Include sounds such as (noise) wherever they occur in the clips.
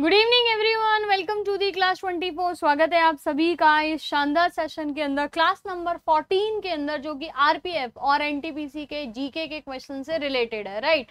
Good evening everyone welcome to the class 24 स्वागत है आप सभी का इस शानदार सेशन के अंदर क्लास नंबर 14 के अंदर जो कि आरपीएफ और एनटीपीसी के जीके के क्वेश्चन से रिलेटेड है राइट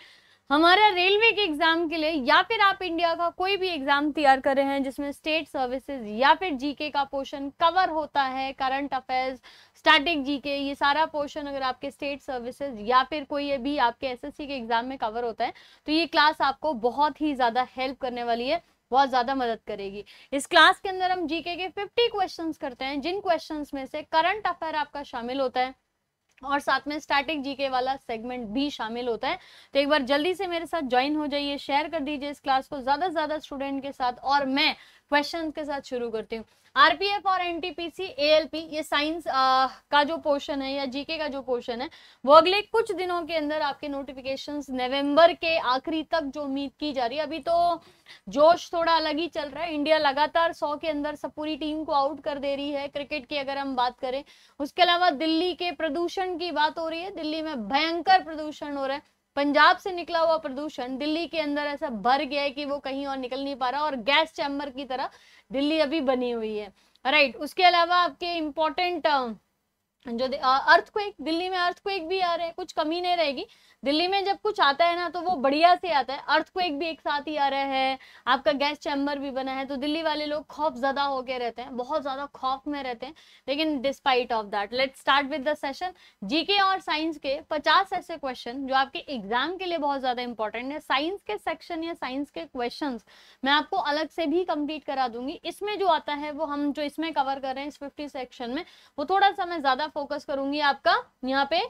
हमारा रेलवे के एग्जाम के लिए या फिर आप इंडिया का कोई भी एग्जाम तैयार कर रहे हैं जिसमें स्टेट सर्विसेज या फिर जीके का पोर्शन कवर होता है करंट अफेयर्स स्टैटिक जीके ये सारा पोर्शन अगर आपके स्टेट सर्विसेज या फिर कोई भी आपके एसएससी के एग्जाम में कवर होता है तो ये क्लास आपको बहुत ही ज्यादा हेल्प करने वाली है बहुत ज़्यादा मदद करेगी इस क्लास के अंदर हम जीके के 50 क्वेश्चंस करते हैं जिन क्वेश्चंस में से करंट अफेयर आपका शामिल होता है और साथ में स्टैटिक जीके वाला सेगमेंट भी शामिल होता है तो एक बार जल्दी से मेरे साथ ज्वाइन हो जाइए शेयर कर दीजिए इस क्लास को ज़्यादा से ज़्यादा स्टूडेंट के साथ और मैं क्वेश्चन के साथ शुरू करती हूँ आरपीएफ और एनटीपीसी एएलपी ये साइंस का जो पोर्शन है या जीके का जो पोर्शन है वो अगले कुछ दिनों के अंदर आपके नोटिफिकेशन नवंबर के आखिरी तक जो उम्मीद की जा रही है अभी तो जोश थोड़ा अलग ही चल रहा है इंडिया लगातार सौ के अंदर सब पूरी टीम को आउट कर दे रही है क्रिकेट की अगर हम बात करें उसके अलावा दिल्ली के प्रदूषण की बात हो रही है दिल्ली में भयंकर प्रदूषण हो रहा है पंजाब से निकला हुआ प्रदूषण दिल्ली के अंदर ऐसा भर गया है कि वो कहीं और निकल नहीं पा रहा और गैस चैम्बर की तरह दिल्ली अभी बनी हुई है राइट right. उसके अलावा आपके इम्पोर्टेंट जो अर्थक्वेक दिल्ली में अर्थक्वेक भी आ रहे हैं कुछ कमी नहीं रहेगी दिल्ली में जब कुछ आता है ना तो वो बढ़िया से आता है अर्थ को एक भी एक साथ ही आ रहा है आपका गैस चैम्बर भी बना है तो दिल्ली वाले लोग खौफ ज्यादा होके रहते हैं बहुत ज्यादा खौफ में रहते हैं लेकिन despite of that let start with the session GK और साइंस के पचास ऐसे क्वेश्चन जो आपके एग्जाम के लिए बहुत ज्यादा इंपॉर्टेंट है साइंस के सेक्शन या साइंस के क्वेश्चन मैं आपको अलग से भी कंप्लीट करा दूंगी इसमें जो आता है वो हम जो इसमें कवर कर रहे हैं इस फिफ्टी सेक्शन में वो थोड़ा सा मैं ज्यादा फोकस करूंगी आपका यहाँ पे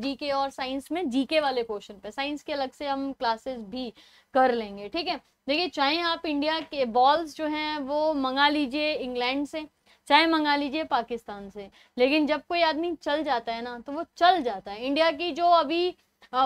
जी के और साइंस में जीके वाले पोर्शन पे साइंस के अलग से हम क्लासेस भी कर लेंगे ठीक है देखिए चाहे आप इंडिया के बॉल्स जो हैं वो मंगा लीजिए इंग्लैंड से चाहे मंगा लीजिए पाकिस्तान से लेकिन जब कोई आदमी चल जाता है ना तो वो चल जाता है इंडिया की जो अभी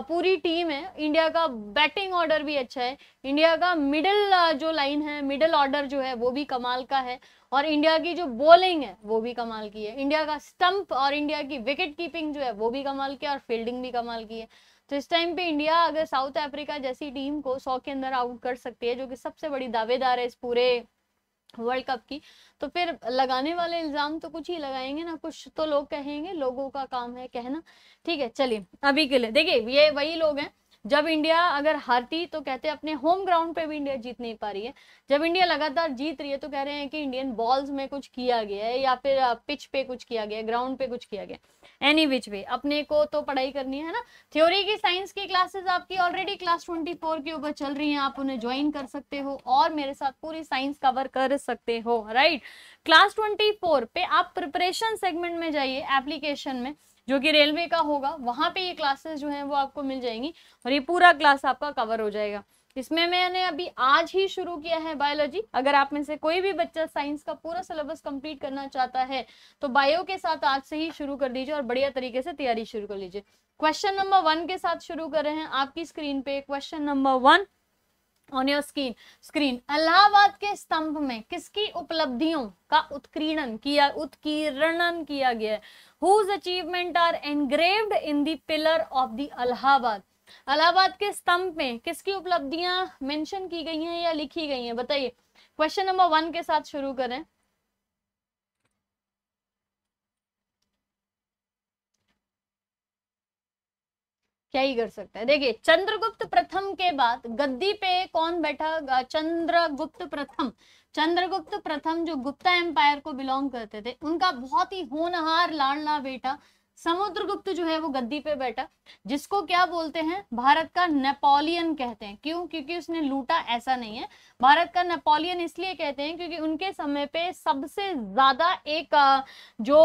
पूरी टीम है इंडिया का बैटिंग ऑर्डर भी अच्छा है इंडिया का मिडिल जो लाइन है मिडिल ऑर्डर जो है वो भी कमाल का है और इंडिया की जो बॉलिंग है वो भी कमाल की है इंडिया का स्टंप और इंडिया की विकेट कीपिंग जो है वो भी कमाल की है और फील्डिंग भी कमाल की है तो इस टाइम पे इंडिया अगर साउथ अफ्रीका जैसी टीम को सौ के अंदर आउट कर सकती है जो कि सबसे बड़ी दावेदार है इस पूरे वर्ल्ड कप की तो फिर लगाने वाले इल्ज़ाम तो कुछ ही लगाएंगे ना कुछ तो लोग कहेंगे लोगों का काम है कहना ठीक है चलिए अभी के लिए देखिए ये वही लोग हैं जब इंडिया अगर हारती तो कहते हैं अपने होम ग्राउंड पे भी इंडिया जीत नहीं पा रही है जब इंडिया लगातार जीत रही है तो कह रहे हैं कि इंडियन बॉल्स में कुछ किया गया है या फिर पिच पे कुछ किया गया ग्राउंड पे कुछ किया गया एनी विच वे अपने को तो पढ़ाई करनी है ना थ्योरी की साइंस की क्लासेस आपकी ऑलरेडी क्लास ट्वेंटी के ऊपर चल रही है आप उन्हें ज्वाइन कर सकते हो और मेरे साथ पूरी साइंस कवर कर सकते हो राइट क्लास ट्वेंटी पे आप प्रिपरेशन सेगमेंट में जाइए एप्लीकेशन में जो कि रेलवे का होगा वहाँ पे ये क्लासेस जो हैं वो आपको मिल जाएंगी और ये पूरा क्लास आपका कवर हो जाएगा इसमें मैंने अभी आज ही शुरू किया है बायोलॉजी अगर आप में से कोई भी बच्चा साइंस का पूरा सिलेबस कंप्लीट करना चाहता है तो बायो के साथ आज से ही शुरू कर दीजिए और बढ़िया तरीके से तैयारी शुरू कर लीजिए क्वेश्चन नंबर वन के साथ शुरू कर रहे हैं आपकी स्क्रीन पे question number one on your screen screen Allahabad के स्तंभ में किसकी उपलब्धियों का उत्कीर्णन किया उत्कीर्णन किया गया है whose achievement are engraved in pillar of the Allahabad Allahabad के स्तंभ में किसकी उपलब्धियां मेंशन की गई हैं या लिखी गई हैं बताइए क्वेश्चन नंबर वन के साथ शुरू करें क्या ही कर सकता है देखिए चंद्रगुप्त प्रथम के बाद गद्दी पे कौन बैठा चंद्रगुप्त प्रथम चंद्रगुप्त प्रथम जो गुप्ता एम्पायर को बिलोंग करते थे उनका बहुत ही होनहार लाडला बेटा समुद्रगुप्त जो है वो गद्दी पे बैठा जिसको क्या बोलते हैं भारत का नेपोलियन कहते हैं क्यों क्योंकि उसने लूटा ऐसा नहीं है भारत का नेपोलियन इसलिए कहते हैं क्योंकि उनके समय पे सबसे ज्यादा एक जो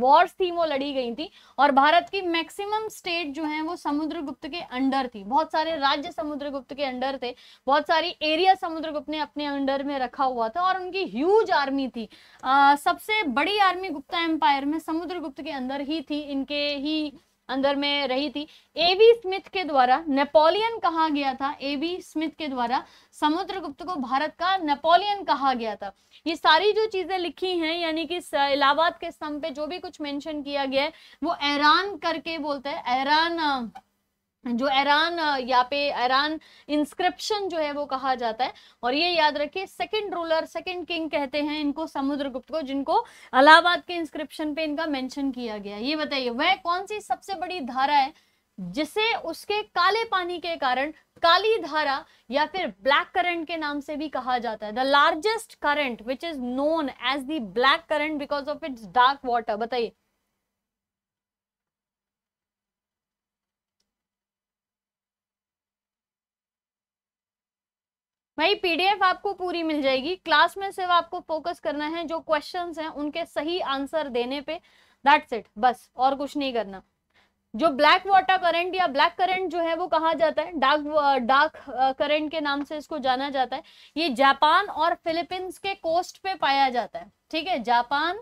वॉर्स थी वो लड़ी गई थी और भारत की मैक्सिमम स्टेट जो है वो समुद्रगुप्त के अंडर थी बहुत सारे राज्य समुद्रगुप्त के अंडर थे बहुत सारी एरिया समुद्रगुप्त ने अपने अंडर में रखा हुआ था और उनकी ह्यूज आर्मी थी सबसे बड़ी आर्मी गुप्ता एम्पायर में समुद्रगुप्त के अंदर ही थी इनके ही अंदर में रही थी एवी स्मिथ के द्वारा नेपोलियन कहा गया था एवी स्मिथ के द्वारा समुद्रगुप्त को भारत का नेपोलियन कहा गया था ये सारी जो चीजें लिखी हैं यानी कि इलाहाबाद के स्तंभ पे जो भी कुछ मेंशन किया गया है वो ऐरान करके बोलते हैं ऐरान जो एरान यहाँ पे ऐरान इंस्क्रिप्शन जो है वो कहा जाता है और ये याद रखिए सेकंड रूलर सेकंड किंग कहते हैं इनको समुद्रगुप्त को जिनको अलाहाबाद के इंस्क्रिप्शन पे इनका मेंशन किया गया ये बताइए वह कौन सी सबसे बड़ी धारा है जिसे उसके काले पानी के कारण काली धारा या फिर ब्लैक करंट के नाम से भी कहा जाता है the largest current which is known as the black current because of its dark water बताइए भाई पीडीएफ आपको पूरी मिल जाएगी क्लास में सिर्फ आपको फोकस करना है जो क्वेश्चन हैं उनके सही आंसर देने पे दैट्स इट बस और कुछ नहीं करना जो ब्लैक वाटर करंट या ब्लैक करंट जो है वो कहा जाता है डार्क डार्क करंट के नाम से इसको जाना जाता है ये जापान और फिलीपींस के कोस्ट पे पाया जाता है ठीक है जापान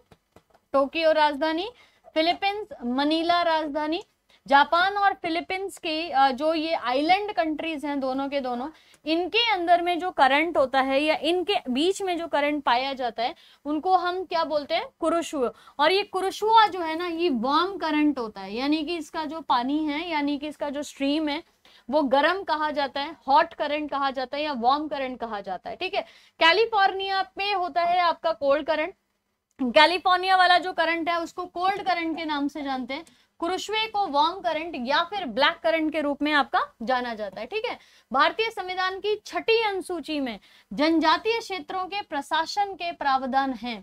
टोक्यो राजधानी फिलीपींस मनीला राजधानी जापान और फिलीपींस की जो ये आइलैंड कंट्रीज हैं दोनों के दोनों इनके अंदर में जो करंट होता है या इनके बीच में जो करंट पाया जाता है उनको हम क्या बोलते हैं कुरुशुआ और ये कुरुशुआ जो है ना ये वार्म करंट होता है यानी कि इसका जो पानी है यानी कि इसका जो स्ट्रीम है वो गर्म कहा जाता है हॉट करंट कहा जाता है या वार्म करंट कहा जाता है ठीक है कैलिफोर्निया में होता है आपका कोल्ड करंट कैलिफोर्निया वाला जो करंट है उसको कोल्ड करंट के नाम से जानते हैं क्रुशवे को वार्म करंट या फिर ब्लैक करंट के रूप में आपका जाना जाता है ठीक है भारतीय संविधान की छठी अनुसूची में जनजातीय क्षेत्रों के प्रशासन के प्रावधान हैं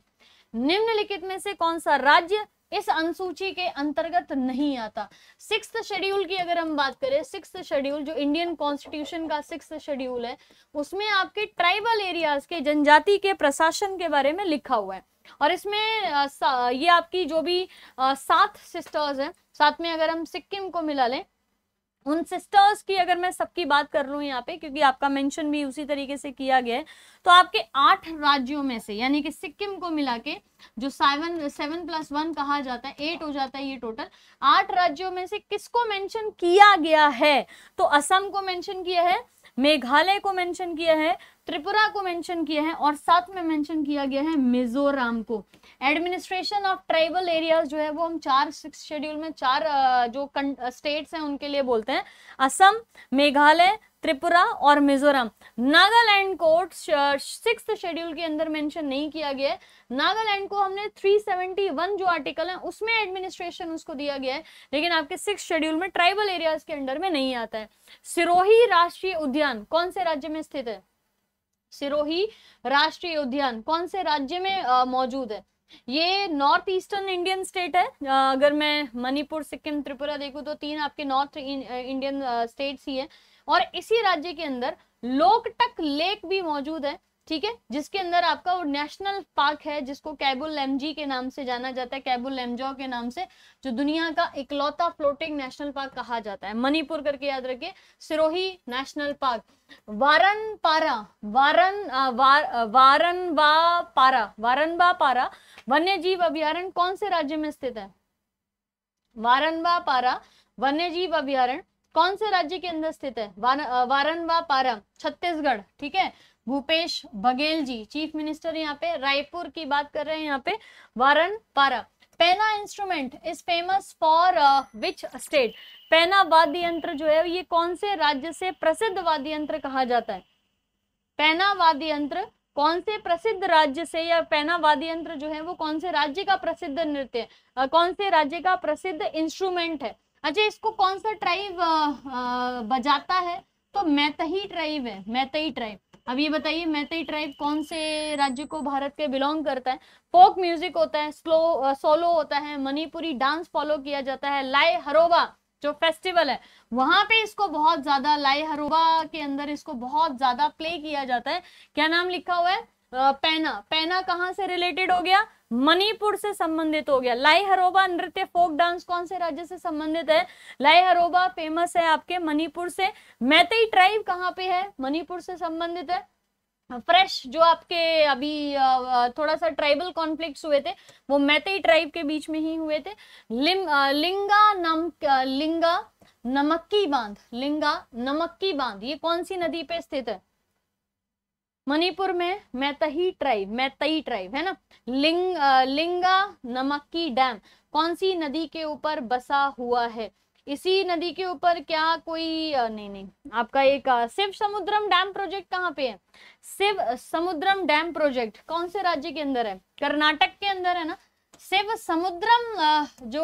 निम्नलिखित में से कौन सा राज्य इस अनुसूची के अंतर्गत नहीं आता सिक्स शेड्यूल की अगर हम बात करें सिक्स शेड्यूल जो इंडियन कॉन्स्टिट्यूशन का सिक्स शेड्यूल है उसमें आपके ट्राइबल एरियाज के जनजाति के प्रशासन के बारे में लिखा हुआ है और इसमें ये आपकी जो भी सात सिस्टर्स हैं साथ में अगर हम सिक्किम को मिला लें उन सिस्टर्स की अगर मैं सबकी बात कर लूँ यहाँ पे क्योंकि आपका मेंशन भी उसी तरीके से किया गया है तो आपके आठ राज्यों में से यानी कि सिक्किम को मिला के जो सेवन सेवन प्लस वन कहा जाता है एट हो जाता है ये टोटल आठ राज्यों में से किसको मेंशन किया गया है तो असम को मेंशन किया है मेघालय को मेंशन किया है त्रिपुरा को मेंशन किया है और साथ में मेंशन किया गया है मिजोरम को एडमिनिस्ट्रेशन ऑफ ट्राइबल एरियाज जो है वो हम चार सिक्स शेड्यूल में चार जो स्टेट्स हैं उनके लिए बोलते हैं असम मेघालय त्रिपुरा और मिजोरम नागालैंड को सिक्स शेड्यूल के अंदर मेंशन नहीं किया गया है नागालैंड को हमने 371 जो आर्टिकल है उसमें एडमिनिस्ट्रेशन उसको दिया गया है लेकिन आपके सिक्स शेड्यूल में ट्राइबल एरियाज के अंडर में नहीं आता है सिरोही राष्ट्रीय उद्यान कौन से राज्य में स्थित है सिरोही राष्ट्रीय उद्यान कौन से राज्य में मौजूद है ये नॉर्थ ईस्टर्न इंडियन स्टेट है अगर मैं मणिपुर सिक्किम त्रिपुरा देखूँ तो तीन आपके नॉर्थ इंडियन स्टेट्स ही है और इसी राज्य के अंदर लोकटक लेक भी मौजूद है ठीक है जिसके अंदर आपका वो नेशनल पार्क है जिसको कैबुल एमजी के नाम से जाना जाता है कैबुल लेमजो के नाम से जो दुनिया का इकलौता फ्लोटिंग नेशनल पार्क कहा जाता है मणिपुर करके याद रखिए सिरोही नेशनल पार्क वारन पारा वारन वार, वारनवा पारा बा पारा वन्य जीव अभ्यारण्य कौन से राज्य में स्थित है बा पारा वन्य जीव अभ्यारण्य कौन से राज्य के अंदर स्थित है वारन व पारम छत्तीसगढ़ ठीक है भूपेश बघेल जी चीफ मिनिस्टर यहाँ पे रायपुर की बात कर रहे हैं यहाँ पे वारन पारा Paina instrument is famous for which state Paina वाद्य यंत्र जो है ये कौन से राज्य से प्रसिद्ध वाद्य यंत्र कहा जाता है पैना वाद्य यंत्र कौन से प्रसिद्ध राज्य से या पैना वाद्य यंत्र जो है वो कौन से राज्य का प्रसिद्ध नृत्य कौन से राज्य का प्रसिद्ध इंस्ट्रूमेंट है अच्छा इसको कौन सा ट्राइब बजाता है तो मैतही ट्राइब है मैतही ट्राइब अब ये बताइए मैतई ट्राइब कौन से राज्य को भारत के बिलोंग करता है फोक म्यूजिक होता है स्लो सोलो होता है मणिपुरी डांस फॉलो किया जाता है लाए हरोबा जो फेस्टिवल है वहां पे इसको बहुत ज्यादा लाई हरोबा के अंदर इसको बहुत ज्यादा प्ले किया जाता है क्या नाम लिखा हुआ है पैना पैना कहाँ से रिलेटेड हो गया मणिपुर से संबंधित हो गया लाई हरोबा नृत्य फोक डांस कौन से राज्य से संबंधित है लाई हरोबा फेमस है आपके मणिपुर से मैतई ट्राइब कहाँ पे है मणिपुर से संबंधित है फ्रेश जो आपके अभी थोड़ा सा ट्राइबल कॉन्फ्लिक्ट हुए थे वो मैतई ट्राइब के बीच में ही हुए थे लिम लिंगा नम लिंगा नमक्की बांध लिंगा नमक्की बांध ये कौन सी नदी पे स्थित है मणिपुर में मैतही ट्राइब मैतई ट्राइब है ना लिंग लिंगा नमक्की डैम कौन सी नदी के ऊपर बसा हुआ है इसी नदी के ऊपर क्या कोई नहीं नहीं आपका एक शिव समुद्रम डैम प्रोजेक्ट कहाँ पे है शिव समुद्रम डैम प्रोजेक्ट कौन से राज्य के अंदर है कर्नाटक के अंदर है ना शिव समुद्रम जो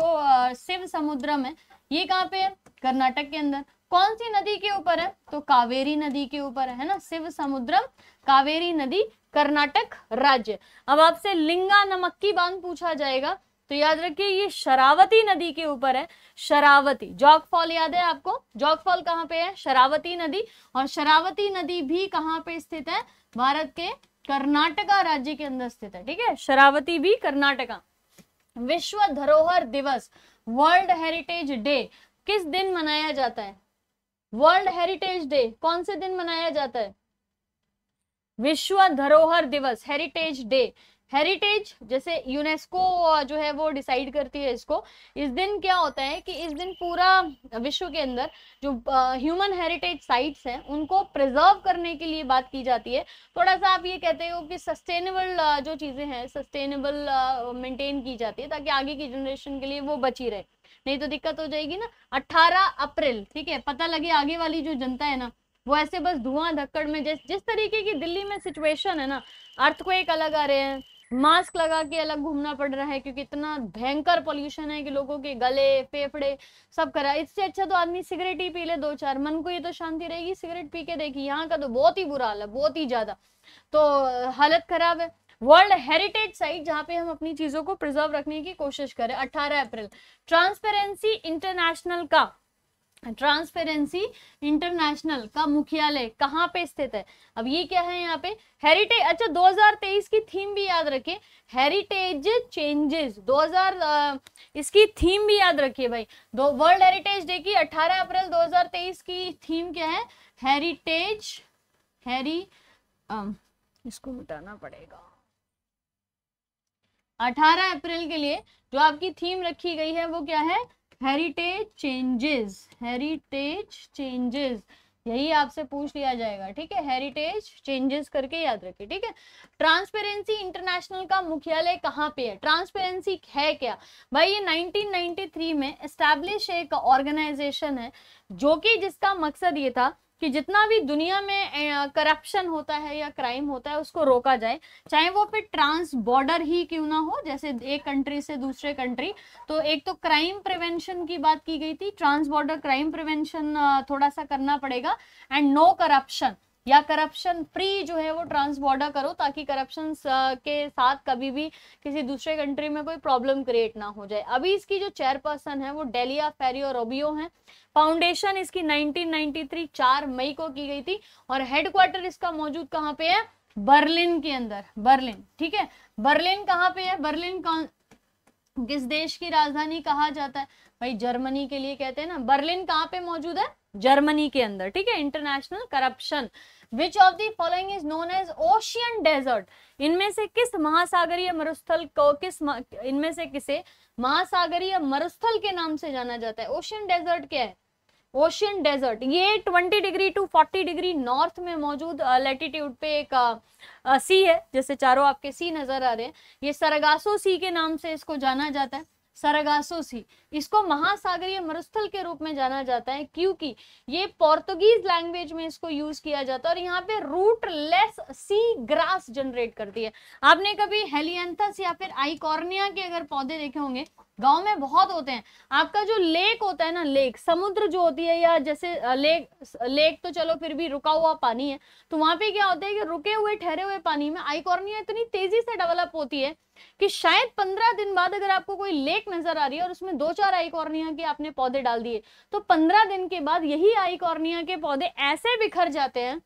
शिव समुद्रम है ये कहाँ पे है कर्नाटक के अंदर कौन सी नदी के ऊपर है तो कावेरी नदी के ऊपर है ना शिव समुद्रम कावेरी नदी कर्नाटक राज्य अब आपसे लिंगा नमक्की बांध पूछा जाएगा तो याद रखिए ये शरावती नदी के ऊपर है शरावती जॉक फॉल याद है आपको जॉक फॉल कहाँ पे है शरावती नदी और शरावती नदी भी कहाँ पे स्थित है भारत के कर्नाटका राज्य के अंदर स्थित है ठीक है शरावती भी कर्नाटका विश्व धरोहर दिवस वर्ल्ड हेरिटेज डे किस दिन मनाया जाता है वर्ल्ड हेरिटेज डे कौन से दिन मनाया जाता है विश्व धरोहर दिवस हेरिटेज डे हेरिटेज जैसे यूनेस्को जो है वो डिसाइड करती है इसको इस दिन क्या होता है कि इस दिन पूरा विश्व के अंदर जो ह्यूमन हेरिटेज साइट्स हैं उनको प्रिजर्व करने के लिए बात की जाती है थोड़ा सा आप ये कहते हो कि सस्टेनेबल जो चीज़ें हैं सस्टेनेबल मेंटेन की जाती है ताकि आगे की जनरेशन के लिए वो बची रहे नहीं तो दिक्कत हो जाएगी ना अट्ठारह अप्रैल ठीक है पता लगे आगे वाली जो जनता है ना वो ऐसे बस धुआं धक्कड़ में जैसे जिस तरीके की दिल्ली में सिचुएशन है ना अर्थ को एक अलग आ रहे हैं मास्क लगा के अलग घूमना पड़ रहा है क्योंकि इतना भयंकर पोल्यूशन है कि लोगों के गले फेफड़े सब करा इससे अच्छा तो आदमी सिगरेट ही पी ले दो चार मन को ये तो शांति रहेगी सिगरेट पी के देखिए यहाँ का तो बहुत ही बुरा हाल है बहुत ही ज्यादा तो हालत खराब है वर्ल्ड हेरिटेज साइट जहाँ पे हम अपनी चीजों को प्रिजर्व रखने की कोशिश करें अठारह अप्रैल ट्रांसपेरेंसी इंटरनेशनल का ट्रांसपेरेंसी इंटरनेशनल का मुख्यालय कहाँ पे स्थित है अब ये क्या है यहाँ पे हेरिटेज अच्छा 2023 की थीम भी याद रखें हेरिटेज चेंजेस 2000 इसकी थीम भी याद रखिए भाई दो वर्ल्ड हेरिटेज डे की 18 अप्रैल 2023 की थीम क्या है हेरिटेज हेरी इसको मिटाना पड़ेगा 18 अप्रैल के लिए जो आपकी थीम रखी गई है वो क्या है हेरिटेज चेंजेस हेरिटेज चेंजेस यही आपसे पूछ लिया जाएगा ठीक है हेरिटेज चेंजेस करके याद रखिए ठीक है ट्रांसपेरेंसी इंटरनेशनल का मुख्यालय कहाँ पे है ट्रांसपेरेंसी है क्या भाई ये 1993 में एस्टेब्लिश एक ऑर्गेनाइजेशन है जो कि जिसका मकसद ये था कि जितना भी दुनिया में करप्शन होता है या क्राइम होता है उसको रोका जाए चाहे वो फिर ट्रांस बॉर्डर ही क्यों ना हो जैसे एक कंट्री से दूसरे कंट्री तो एक तो क्राइम प्रिवेंशन की बात की गई थी ट्रांस बॉर्डर क्राइम प्रिवेंशन थोड़ा सा करना पड़ेगा एंड नो करप्शन या करप्शन फ्री जो है वो ट्रांसबॉर्डर करो ताकि करप्शन uh, के साथ कभी भी किसी दूसरे कंट्री में कोई प्रॉब्लम क्रिएट ना हो जाए अभी इसकी जो चेयरपर्सन है वो डेलिया फेरियो रोबियो हैं फाउंडेशन इसकी 1993 चार मई को की गई थी और हेडक्वार्टर इसका मौजूद कहाँ पे है बर्लिन के अंदर बर्लिन ठीक है बर्लिन कहाँ पे है बर्लिन कौन किस देश की राजधानी कहा जाता है भाई जर्मनी के लिए कहते हैं ना बर्लिन कहाँ पे मौजूद है जर्मनी के अंदर ठीक है international corruption which of the following is known as ocean desert इनमें से किस महासागरीय मरुस्थल को किस इनमें से किसे महासागरीय मरुस्थल के नाम से जाना जाता है ओशियन डेजर्ट क्या है ओशियन डेजर्ट ये 20 डिग्री टू 40 डिग्री नॉर्थ में मौजूद लेटीट्यूड पे एक सी है जैसे चारों आपके सी नजर आ रहे हैं ये सरगासो सी के नाम से इसको जाना जाता है सी इसको महासागरीय मरुस्थल के रूप में जाना जाता है क्योंकि ये पोर्तुगीज लैंग्वेज में इसको यूज किया जाता है और यहाँ पे rootless sea grass generate करती है आपने कभी हेलियंथस या फिर आईकॉर्निया के अगर पौधे देखे होंगे गांव में बहुत होते हैं आपका जो लेक होता है ना लेक समुद्र जो होती है या जैसे लेक लेक तो चलो फिर भी रुका हुआ पानी है तो वहां पे क्या होता है कि रुके हुए ठहरे हुए पानी में आईकॉर्निया इतनी तेजी से डेवलप होती है कि शायद पंद्रह दिन बाद अगर आपको कोई लेक नजर आ रही है और उसमें दो चार आईकॉर्निया के आपने पौधे डाल दिए तो पंद्रह दिन के बाद यही आईकॉर्निया के पौधे ऐसे बिखर जाते हैं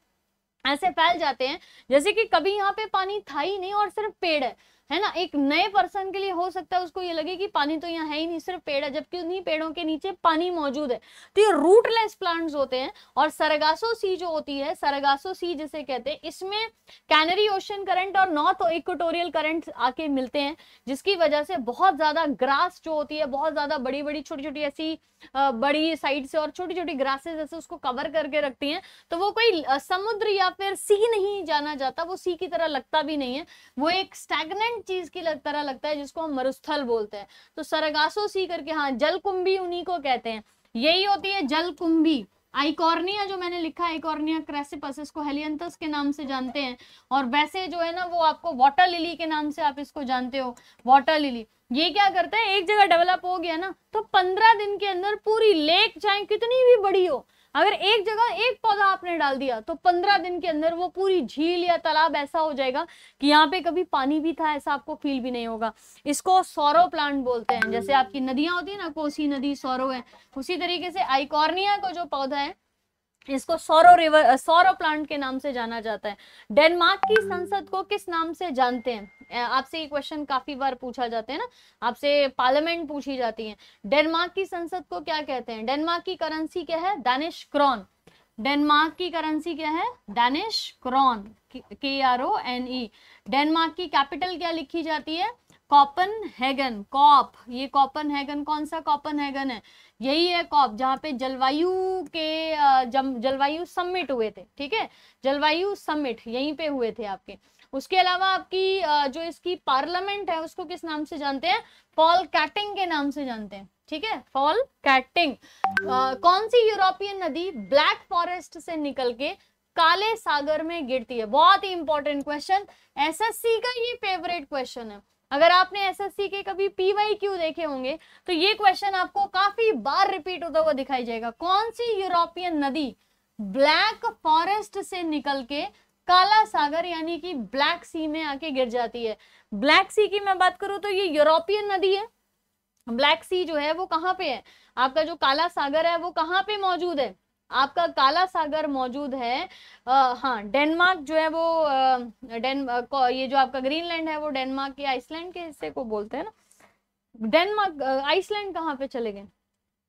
ऐसे फैल जाते हैं जैसे कि कभी यहाँ पे पानी था ही नहीं और सिर्फ पेड़ है है ना एक नए पर्सन के लिए हो सकता है उसको ये लगे कि पानी तो यहाँ है ही नहीं सिर्फ पेड़ है जबकि उन्हीं पेड़ों के नीचे पानी मौजूद है तो ये रूटलेस प्लांट्स होते हैं और सरगासो सी जो होती है सरगासो सी जिसे कहते हैं इसमें कैनरी ओशन करंट और नॉर्थ इक्वेटोरियल करंट आके मिलते हैं जिसकी वजह से बहुत ज्यादा ग्रास जो होती है बहुत ज्यादा बड़ी बड़ी छोटी छोटी ऐसी बड़ी साइड से और छोटी छोटी ग्रासेस ऐसे उसको कवर करके रखती हैं तो वो कोई समुद्र या फिर सी नहीं जाना जाता वो सी की तरह लगता भी नहीं है वो एक स्टैगनेंट चीज की लग, तरह लगता है जिसको हम मरुस्थल बोलते हैं तो सरगासो सी करके हाँ जलकुंभी उन्हीं को कहते हैं यही होती है जलकुंभी आइकॉर्निया जो मैंने लिखा आइकॉर्निया क्रेसिपस इसको हेलियंतस के नाम से जानते हैं और वैसे जो है ना वो आपको वाटर लिली के नाम से आप इसको जानते हो वाटर लिली ये क्या करता है एक जगह डेवलप हो गया ना तो पंद्रह दिन के अंदर पूरी लेक चाहे कितनी भी बड़ी हो अगर एक जगह एक पौधा आपने डाल दिया तो पंद्रह दिन के अंदर वो पूरी झील या तालाब ऐसा हो जाएगा कि यहाँ पे कभी पानी भी था ऐसा आपको फील भी नहीं होगा इसको सौरव प्लांट बोलते हैं जैसे आपकी नदियां होती है ना कोसी नदी सौरव है उसी तरीके से आइकॉर्निया का जो पौधा है इसको सौरो रिवर सौरो प्लांट के नाम से जाना जाता है डेनमार्क की संसद को किस नाम से जानते हैं आपसे ये क्वेश्चन काफी बार पूछा जाते हैं ना आपसे पार्लियामेंट पूछी जाती है डेनमार्क की संसद को क्या कहते हैं डेनमार्क की करेंसी क्या है दानिश क्रॉन डेनमार्क की करेंसी क्या है Danish krone K R O N E Denmark की कैपिटल क्या लिखी जाती है कॉपन हैगन कॉप ये कॉपन हैगन कौन सा कॉपन हैगन है यही है कॉप जहाँ पे जलवायु के जलवायु समिट हुए थे ठीक है जलवायु समिट यहीं पे हुए थे आपके उसके अलावा आपकी जो इसकी पार्लियामेंट है उसको किस नाम से जानते हैं पॉल कैटिंग के नाम से जानते हैं ठीक है पॉल कैटिंग कौन सी यूरोपियन नदी ब्लैक फॉरेस्ट से निकल के काले सागर में गिरती है बहुत ही इंपॉर्टेंट क्वेश्चन एसएससी का ये फेवरेट क्वेश्चन है अगर आपने एसएससी के कभी वाई क्यू देखे होंगे तो ये क्वेश्चन आपको काफी बार रिपीट होता हुआ दिखाई जाएगा कौन सी यूरोपियन नदी ब्लैक फॉरेस्ट से निकल के काला सागर यानी कि ब्लैक सी में आके गिर जाती है ब्लैक सी की मैं बात करूं तो ये यूरोपियन नदी है ब्लैक सी जो है वो कहाँ पे है आपका जो काला सागर है वो कहाँ पे मौजूद है आपका काला सागर मौजूद है आ, हाँ डेनमार्क जो है वो डेन ये जो आपका ग्रीनलैंड है वो डेनमार्क या आइसलैंड के हिस्से को बोलते हैं ना डेनमार्क आइसलैंड कहाँ पे चले गए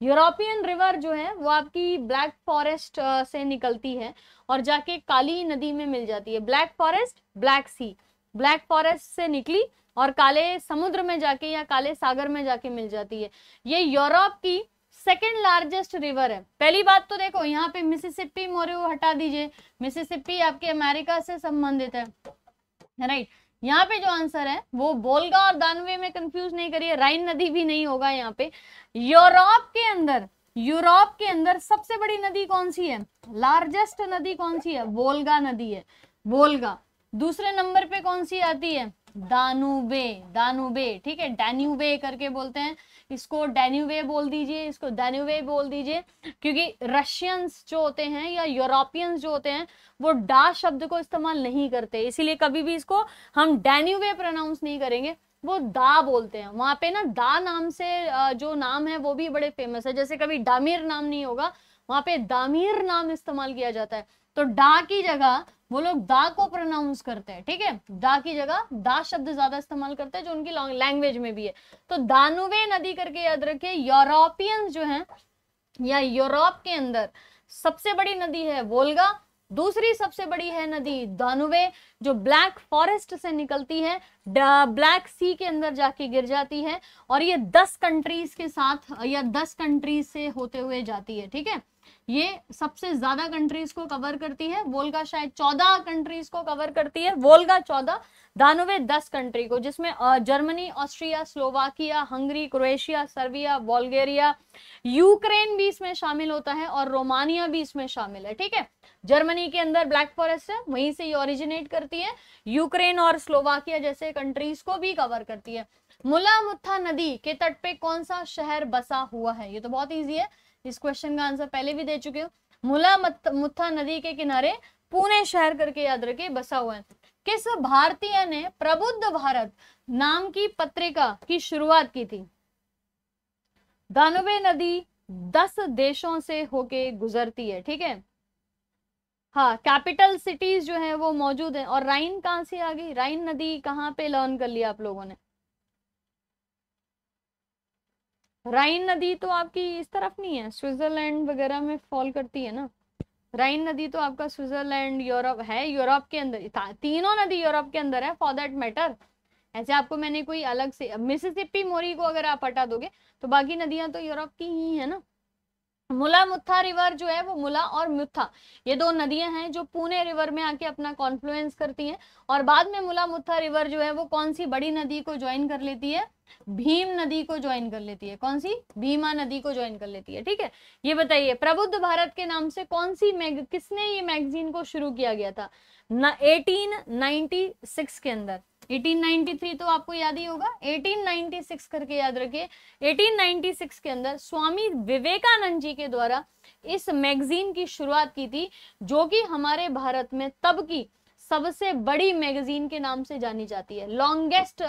यूरोपियन रिवर जो है वो आपकी ब्लैक फॉरेस्ट से निकलती है और जाके काली नदी में मिल जाती है Black Forest Black Sea Black Forest से निकली और काले समुद्र में जाके या काले सागर में जाके मिल जाती है ये यूरोप की सेकेंड लार्जेस्ट रिवर है पहली बात तो देखो यहाँ पे मिसिसिपी मोरियो हटा दीजिए मिसिसिपी आपके अमेरिका से संबंधित है राइट यहाँ पे जो आंसर है वो बोलगा और दानवे में कंफ्यूज नहीं करिए राइन नदी भी नहीं होगा यहाँ पे यूरोप के अंदर यूरोप के अंदर सबसे बड़ी नदी कौन सी है लार्जेस्ट नदी कौन सी है वोल्गा नदी है वोल्गा दूसरे नंबर पे कौन सी आती है दानुबे दानुबे ठीक है डैन्यूबे करके बोलते हैं इसको डैन्यूबे बोल दीजिए इसको डैन्यूबे बोल दीजिए क्योंकि रशियंस जो होते हैं या यूरोपियंस जो होते हैं वो डा शब्द को इस्तेमाल नहीं करते इसीलिए कभी भी इसको हम डैन्यूबे प्रोनाउंस नहीं करेंगे वो दा बोलते हैं वहां पे ना दा नाम से जो नाम है वो भी बड़े फेमस है जैसे कभी डामिर नाम नहीं होगा वहां पे दामिर नाम इस्तेमाल किया जाता है तो डा की जगह वो लोग दा को प्रोनाउंस करते हैं ठीक है दा की जगह दा शब्द ज्यादा इस्तेमाल करते हैं जो उनकी लैंग्वेज में भी है तो दानुवे नदी करके याद रखिए यूरोपियंस जो हैं या यूरोप के अंदर सबसे बड़ी नदी है वोल्गा दूसरी सबसे बड़ी है नदी दानुवे जो ब्लैक फॉरेस्ट से निकलती है ब्लैक सी के अंदर जाके गिर जाती है और ये दस कंट्रीज के साथ या दस कंट्रीज से होते हुए जाती है ठीक है ये सबसे ज्यादा कंट्रीज को कवर करती है वोल्गा शायद चौदह कंट्रीज को कवर करती है वोल्गा चौदह दानवे दस कंट्री को जिसमें Germany Austria Slovakia Hungary Croatia Serbia Bulgaria Ukraine भी इसमें शामिल होता है और रोमानिया भी इसमें शामिल है ठीक है जर्मनी के अंदर ब्लैक फॉरेस्ट है वहीं से ये ओरिजिनेट करती है यूक्रेन और स्लोवाकिया जैसे कंट्रीज को भी कवर करती है मुला नदी के तट पे कौन सा शहर बसा हुआ है ये तो बहुत ईजी है इस क्वेश्चन का आंसर पहले भी दे चुके हो मुला मुथा नदी के किनारे पुणे शहर करके याद रखे बसा हुआ है किस भारतीय ने प्रबुद्ध भारत नाम की पत्रिका की शुरुआत की थी दानवे नदी दस देशों से होके गुजरती है ठीक है हाँ कैपिटल सिटीज जो है वो मौजूद है और राइन कहाँ से आ गई राइन नदी कहाँ पे लर्न कर लिया आप लोगों ने राइन नदी तो आपकी इस तरफ नहीं है स्विट्जरलैंड वगैरह में फॉल करती है ना राइन नदी तो आपका स्विट्जरलैंड यूरोप है यूरोप के अंदर तीनों नदी यूरोप के अंदर है फॉर दैट मैटर ऐसे आपको मैंने कोई अलग से मिसिसिपी मोरी को अगर आप हटा दोगे तो बाकी नदियां तो यूरोप की ही है ना मुला मुथा रिवर जो है वो मुला और मुथा ये दो नदियां हैं जो पुणे रिवर में आके अपना कॉन्फ्लुएंस करती हैं और बाद में मुला मुथा रिवर जो है वो कौन सी बड़ी नदी को ज्वाइन कर लेती है भीम नदी को ज्वाइन कर लेती है कौन सी भीमा नदी को ज्वाइन कर लेती है ठीक है ये बताइए प्रबुद्ध भारत के नाम से कौन सी मैग किसने ये मैगजीन को शुरू किया गया था एटीन नाइनटी सिक्स के अंदर 1893 तो आपको याद ही होगा 1896 करके याद रखिए 1896 के अंदर स्वामी विवेकानंद जी के द्वारा इस मैगजीन की शुरुआत की थी जो कि हमारे भारत में तब की सबसे बड़ी मैगजीन के नाम से जानी जाती है लॉन्गेस्ट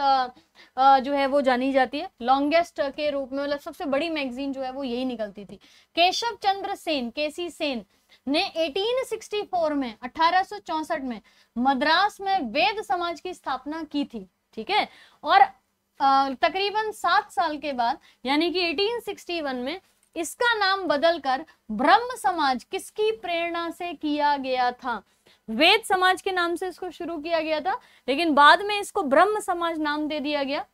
जो है वो जानी जाती है लॉन्गेस्ट के रूप में मतलब सबसे बड़ी मैगजीन जो है वो यही निकलती थी केशव चंद्र सेन केसी सेन ने 1864 में 1864 में मद्रास में वेद समाज की स्थापना की थी ठीक है और तकरीबन सात साल के बाद यानी कि 1861 में इसका नाम बदलकर ब्रह्म समाज किसकी प्रेरणा से किया गया था वेद समाज के नाम से इसको शुरू किया गया था लेकिन बाद में इसको ब्रह्म समाज नाम दे दिया गया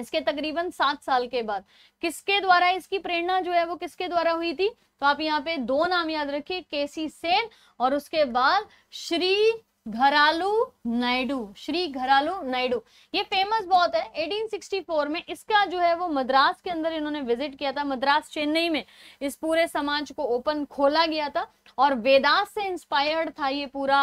इसके तकरीबन सात साल के बाद किसके द्वारा इसकी प्रेरणा जो है वो किसके द्वारा हुई थी तो आप यहाँ पे दो नाम याद रखिए केसी सेन और उसके बाद श्री घरालू नायडू श्री घरालू नायडू ये फेमस बहुत है 1864 में इसका जो है वो मद्रास के अंदर इन्होंने विजिट किया था मद्रास चेन्नई में इस पूरे समाज को ओपन खोला गया था और वेदास से इंस्पायर्ड था ये पूरा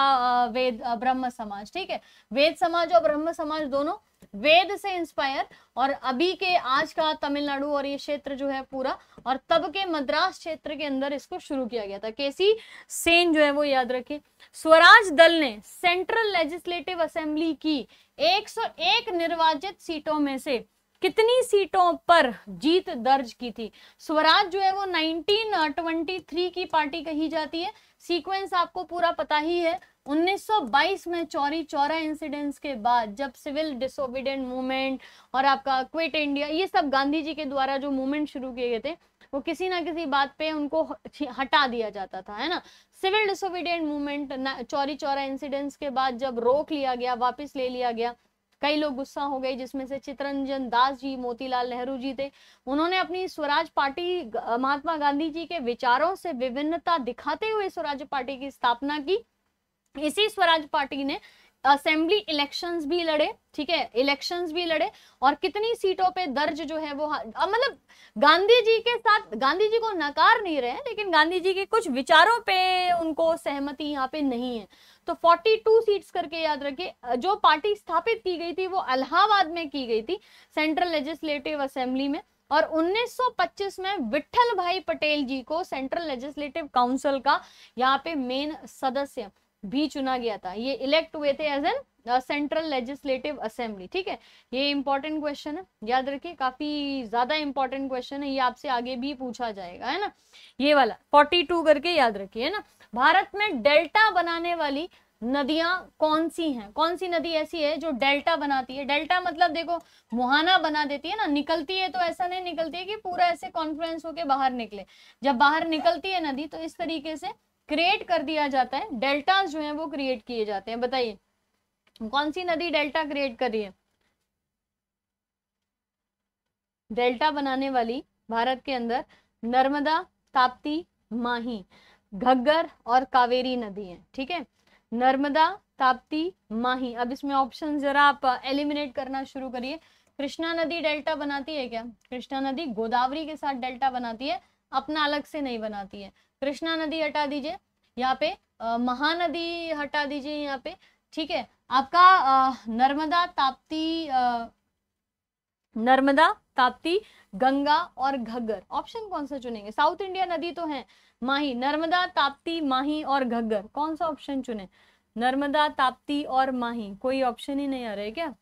वेद ब्रह्म समाज ठीक है वेद समाज और ब्रह्म समाज दोनों वेद से इंस्पायर और अभी के आज का तमिलनाडु और ये क्षेत्र जो है पूरा और तब के मद्रास क्षेत्र के अंदर इसको शुरू किया गया था केसी सेन जो है वो याद रखे स्वराज दल ने सेंट्रल लेजिस्लेटिव असेंबली की 101 निर्वाचित सीटों में से कितनी सीटों पर जीत दर्ज की थी स्वराज जो है वो 1923 की पार्टी कही जाती है सीक्वेंस आपको पूरा पता ही है 1922 में चौरी चौरा इंसिडेंट्स के बाद जब सिविल डिसोबिडेंट मूवमेंट और आपका क्विट इंडिया ये सब गांधी जी के द्वारा जो मूवमेंट शुरू किए गए थे वो किसी ना किसी बात पे उनको हटा दिया जाता था है ना civil disobedient movement Chauri Chaura incidents के बाद जब रोक लिया गया वापस ले लिया गया कई लोग गुस्सा हो गए जिसमें से चित्रंजन दास जी मोतीलाल नेहरू जी थे उन्होंने अपनी स्वराज पार्टी महात्मा गांधी जी के विचारों से विभिन्नता दिखाते हुए स्वराज पार्टी की स्थापना की इसी स्वराज पार्टी ने असेंबली इलेक्शंस भी लड़े ठीक है इलेक्शंस भी लड़े और कितनी सीटों पे दर्ज जो है वो मतलब गांधी जी के साथ गांधी जी को नकार नहीं रहे लेकिन गांधी जी के कुछ विचारों पे उनको सहमति यहाँ पे नहीं है तो 42 सीट्स करके याद रखिए जो पार्टी स्थापित की गई थी वो अलाहाबाद में की गई थी सेंट्रल लेजिस्लेटिव असेंबली में और 1925 में विठल भाई पटेल जी को सेंट्रल लेजिस्लेटिव काउंसिल का यहाँ पे मेन सदस्य भी चुना गया था ये इलेक्ट हुए थे as an central legislative assembly ठीक है ये इंपॉर्टेंट क्वेश्चन है याद रखिए काफी ज्यादा इंपॉर्टेंट क्वेश्चन है ये आपसे आगे भी पूछा जाएगा है ना ये वाला 42 करके याद रखिए है ना भारत में डेल्टा बनाने वाली नदियां कौन सी हैं कौन सी नदी ऐसी है जो डेल्टा बनाती है डेल्टा मतलब देखो मुहाना बना देती है ना निकलती है तो ऐसा नहीं निकलती है कि पूरा ऐसे कॉन्फ्रेंस होके बाहर निकले जब बाहर निकलती है नदी तो इस तरीके से क्रिएट कर दिया जाता है डेल्टा जो है वो क्रिएट किए जाते हैं बताइए कौन सी नदी डेल्टा क्रिएट कर रही है डेल्टा बनाने वाली भारत के अंदर नर्मदा ताप्ती माही घग्गर और कावेरी नदी है ठीक है नर्मदा ताप्ती माही अब इसमें ऑप्शन जरा आप एलिमिनेट करना शुरू करिए कृष्णा नदी डेल्टा बनाती है क्या कृष्णा नदी गोदावरी के साथ डेल्टा बनाती है अपना अलग से नहीं बनाती है कृष्णा नदी हटा दीजिए यहाँ पे महानदी हटा दीजिए यहाँ पे ठीक है आपका नर्मदा ताप्ती नर्मदा ताप्ती गंगा और घग्गर ऑप्शन कौन सा चुनेंगे साउथ इंडिया नदी तो है माही नर्मदा ताप्ती माही और घग्गर कौन सा ऑप्शन चुने नर्मदा ताप्ती और माही कोई ऑप्शन ही नहीं आ रहा है क्या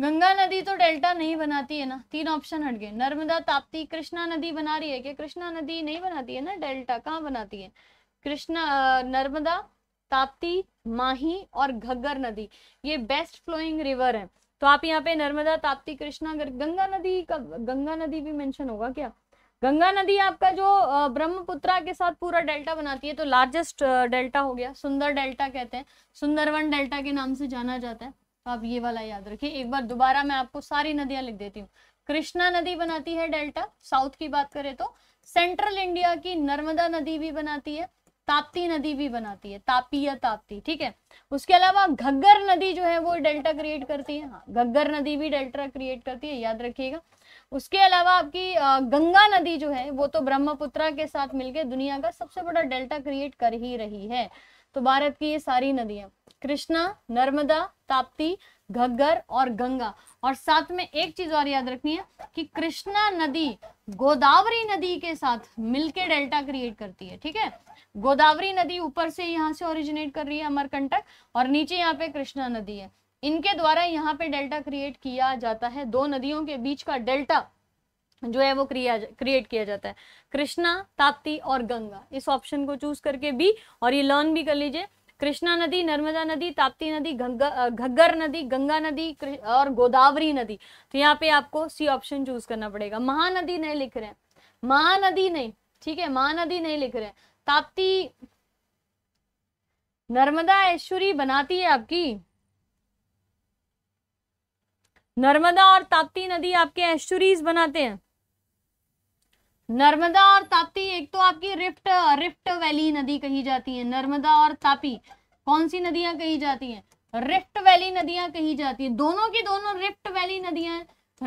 गंगा नदी तो डेल्टा नहीं बनाती है ना तीन ऑप्शन हट गए नर्मदा ताप्ती कृष्णा नदी बना रही है क्या कृष्णा नदी नहीं बनाती है ना डेल्टा कहाँ बनाती है कृष्णा नर्मदा ताप्ती माही और घग्गर नदी ये बेस्ट फ्लोइंग रिवर है तो आप यहाँ पे नर्मदा ताप्ती कृष्णा गंगा नदी का गंगा नदी भी मेंशन होगा क्या गंगा नदी आपका जो ब्रह्मपुत्रा के साथ पूरा डेल्टा बनाती है तो लार्जेस्ट डेल्टा हो गया सुंदर डेल्टा कहते हैं सुंदरवन डेल्टा के नाम से जाना जाता है तो आप ये वाला याद रखिए एक बार दोबारा मैं आपको सारी नदियां लिख देती हूँ कृष्णा नदी बनाती है डेल्टा साउथ की बात करें तो सेंट्रल इंडिया की नर्मदा नदी भी बनाती है ताप्ती नदी भी बनाती है तापी या ताप्ती ठीक है उसके अलावा घग्गर नदी जो है वो डेल्टा क्रिएट करती है हाँ, घग्गर नदी भी डेल्टा क्रिएट करती है याद रखिएगा उसके अलावा आपकी गंगा नदी जो है वो तो ब्रह्मपुत्रा के साथ मिलकर दुनिया का सबसे बड़ा डेल्टा क्रिएट कर ही रही है तो भारत की ये सारी नदियां कृष्णा नर्मदा ताप्ती घग्गर और गंगा और साथ में एक चीज और याद रखनी है कि कृष्णा नदी गोदावरी नदी के साथ मिलके डेल्टा क्रिएट करती है ठीक है गोदावरी नदी ऊपर से यहाँ से ओरिजिनेट कर रही है अमरकंटक और नीचे यहाँ पे कृष्णा नदी है इनके द्वारा यहाँ पे डेल्टा क्रिएट किया जाता है दो नदियों के बीच का डेल्टा जो है वो क्रिया क्रिएट किया जाता है कृष्णा ताप्ती और गंगा इस ऑप्शन को चूज करके भी और ये लर्न भी कर लीजिए कृष्णा नदी नर्मदा नदी ताप्ती नदी घग्गर नदी गंगा नदी और गोदावरी नदी तो यहाँ पे आपको सी ऑप्शन चूज करना पड़ेगा महानदी नहीं लिख रहे हैं महानदी नहीं ठीक है महानदी नहीं लिख रहे हैं ताप्ती नर्मदा ऐश्वरी बनाती है आपकी नर्मदा और ताप्ती नदी आपके ऐश्वरीज बनाते हैं नर्मदा और ताप्ती एक तो आपकी रिफ्ट रिफ्ट वैली नदी कही जाती है नर्मदा और तापी कौन सी नदियां कही जाती हैं रिफ्ट वैली नदियां कही जाती है दोनों की दोनों रिफ्ट वैली नदियां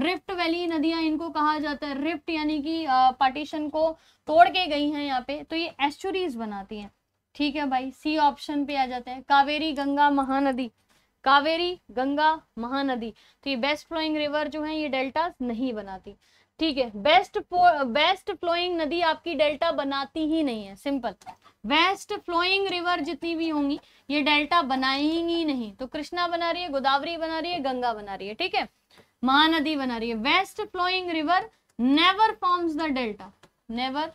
रिफ्ट वैली नदियां इनको कहा जाता है रिफ्ट यानी कि पार्टीशन को तोड़ के गई हैं यहाँ पे तो ये एस्चुरीज बनाती हैं ठीक है भाई सी ऑप्शन पे आ जाते हैं कावेरी गंगा महानदी कावेरी गंगा महानदी तो ये बेस्ट फ्लोइंग रिवर जो है ये डेल्टा नहीं बनाती ठीक है बेस्ट बेस्ट फ्लोइंग नदी आपकी डेल्टा बनाती ही नहीं है सिंपल वेस्ट फ्लोइंग रिवर जितनी भी होंगी ये डेल्टा बनाएंगी नहीं तो कृष्णा बना रही है गोदावरी बना रही है गंगा बना रही है ठीक है महानदी बना रही है west flowing river never forms the delta never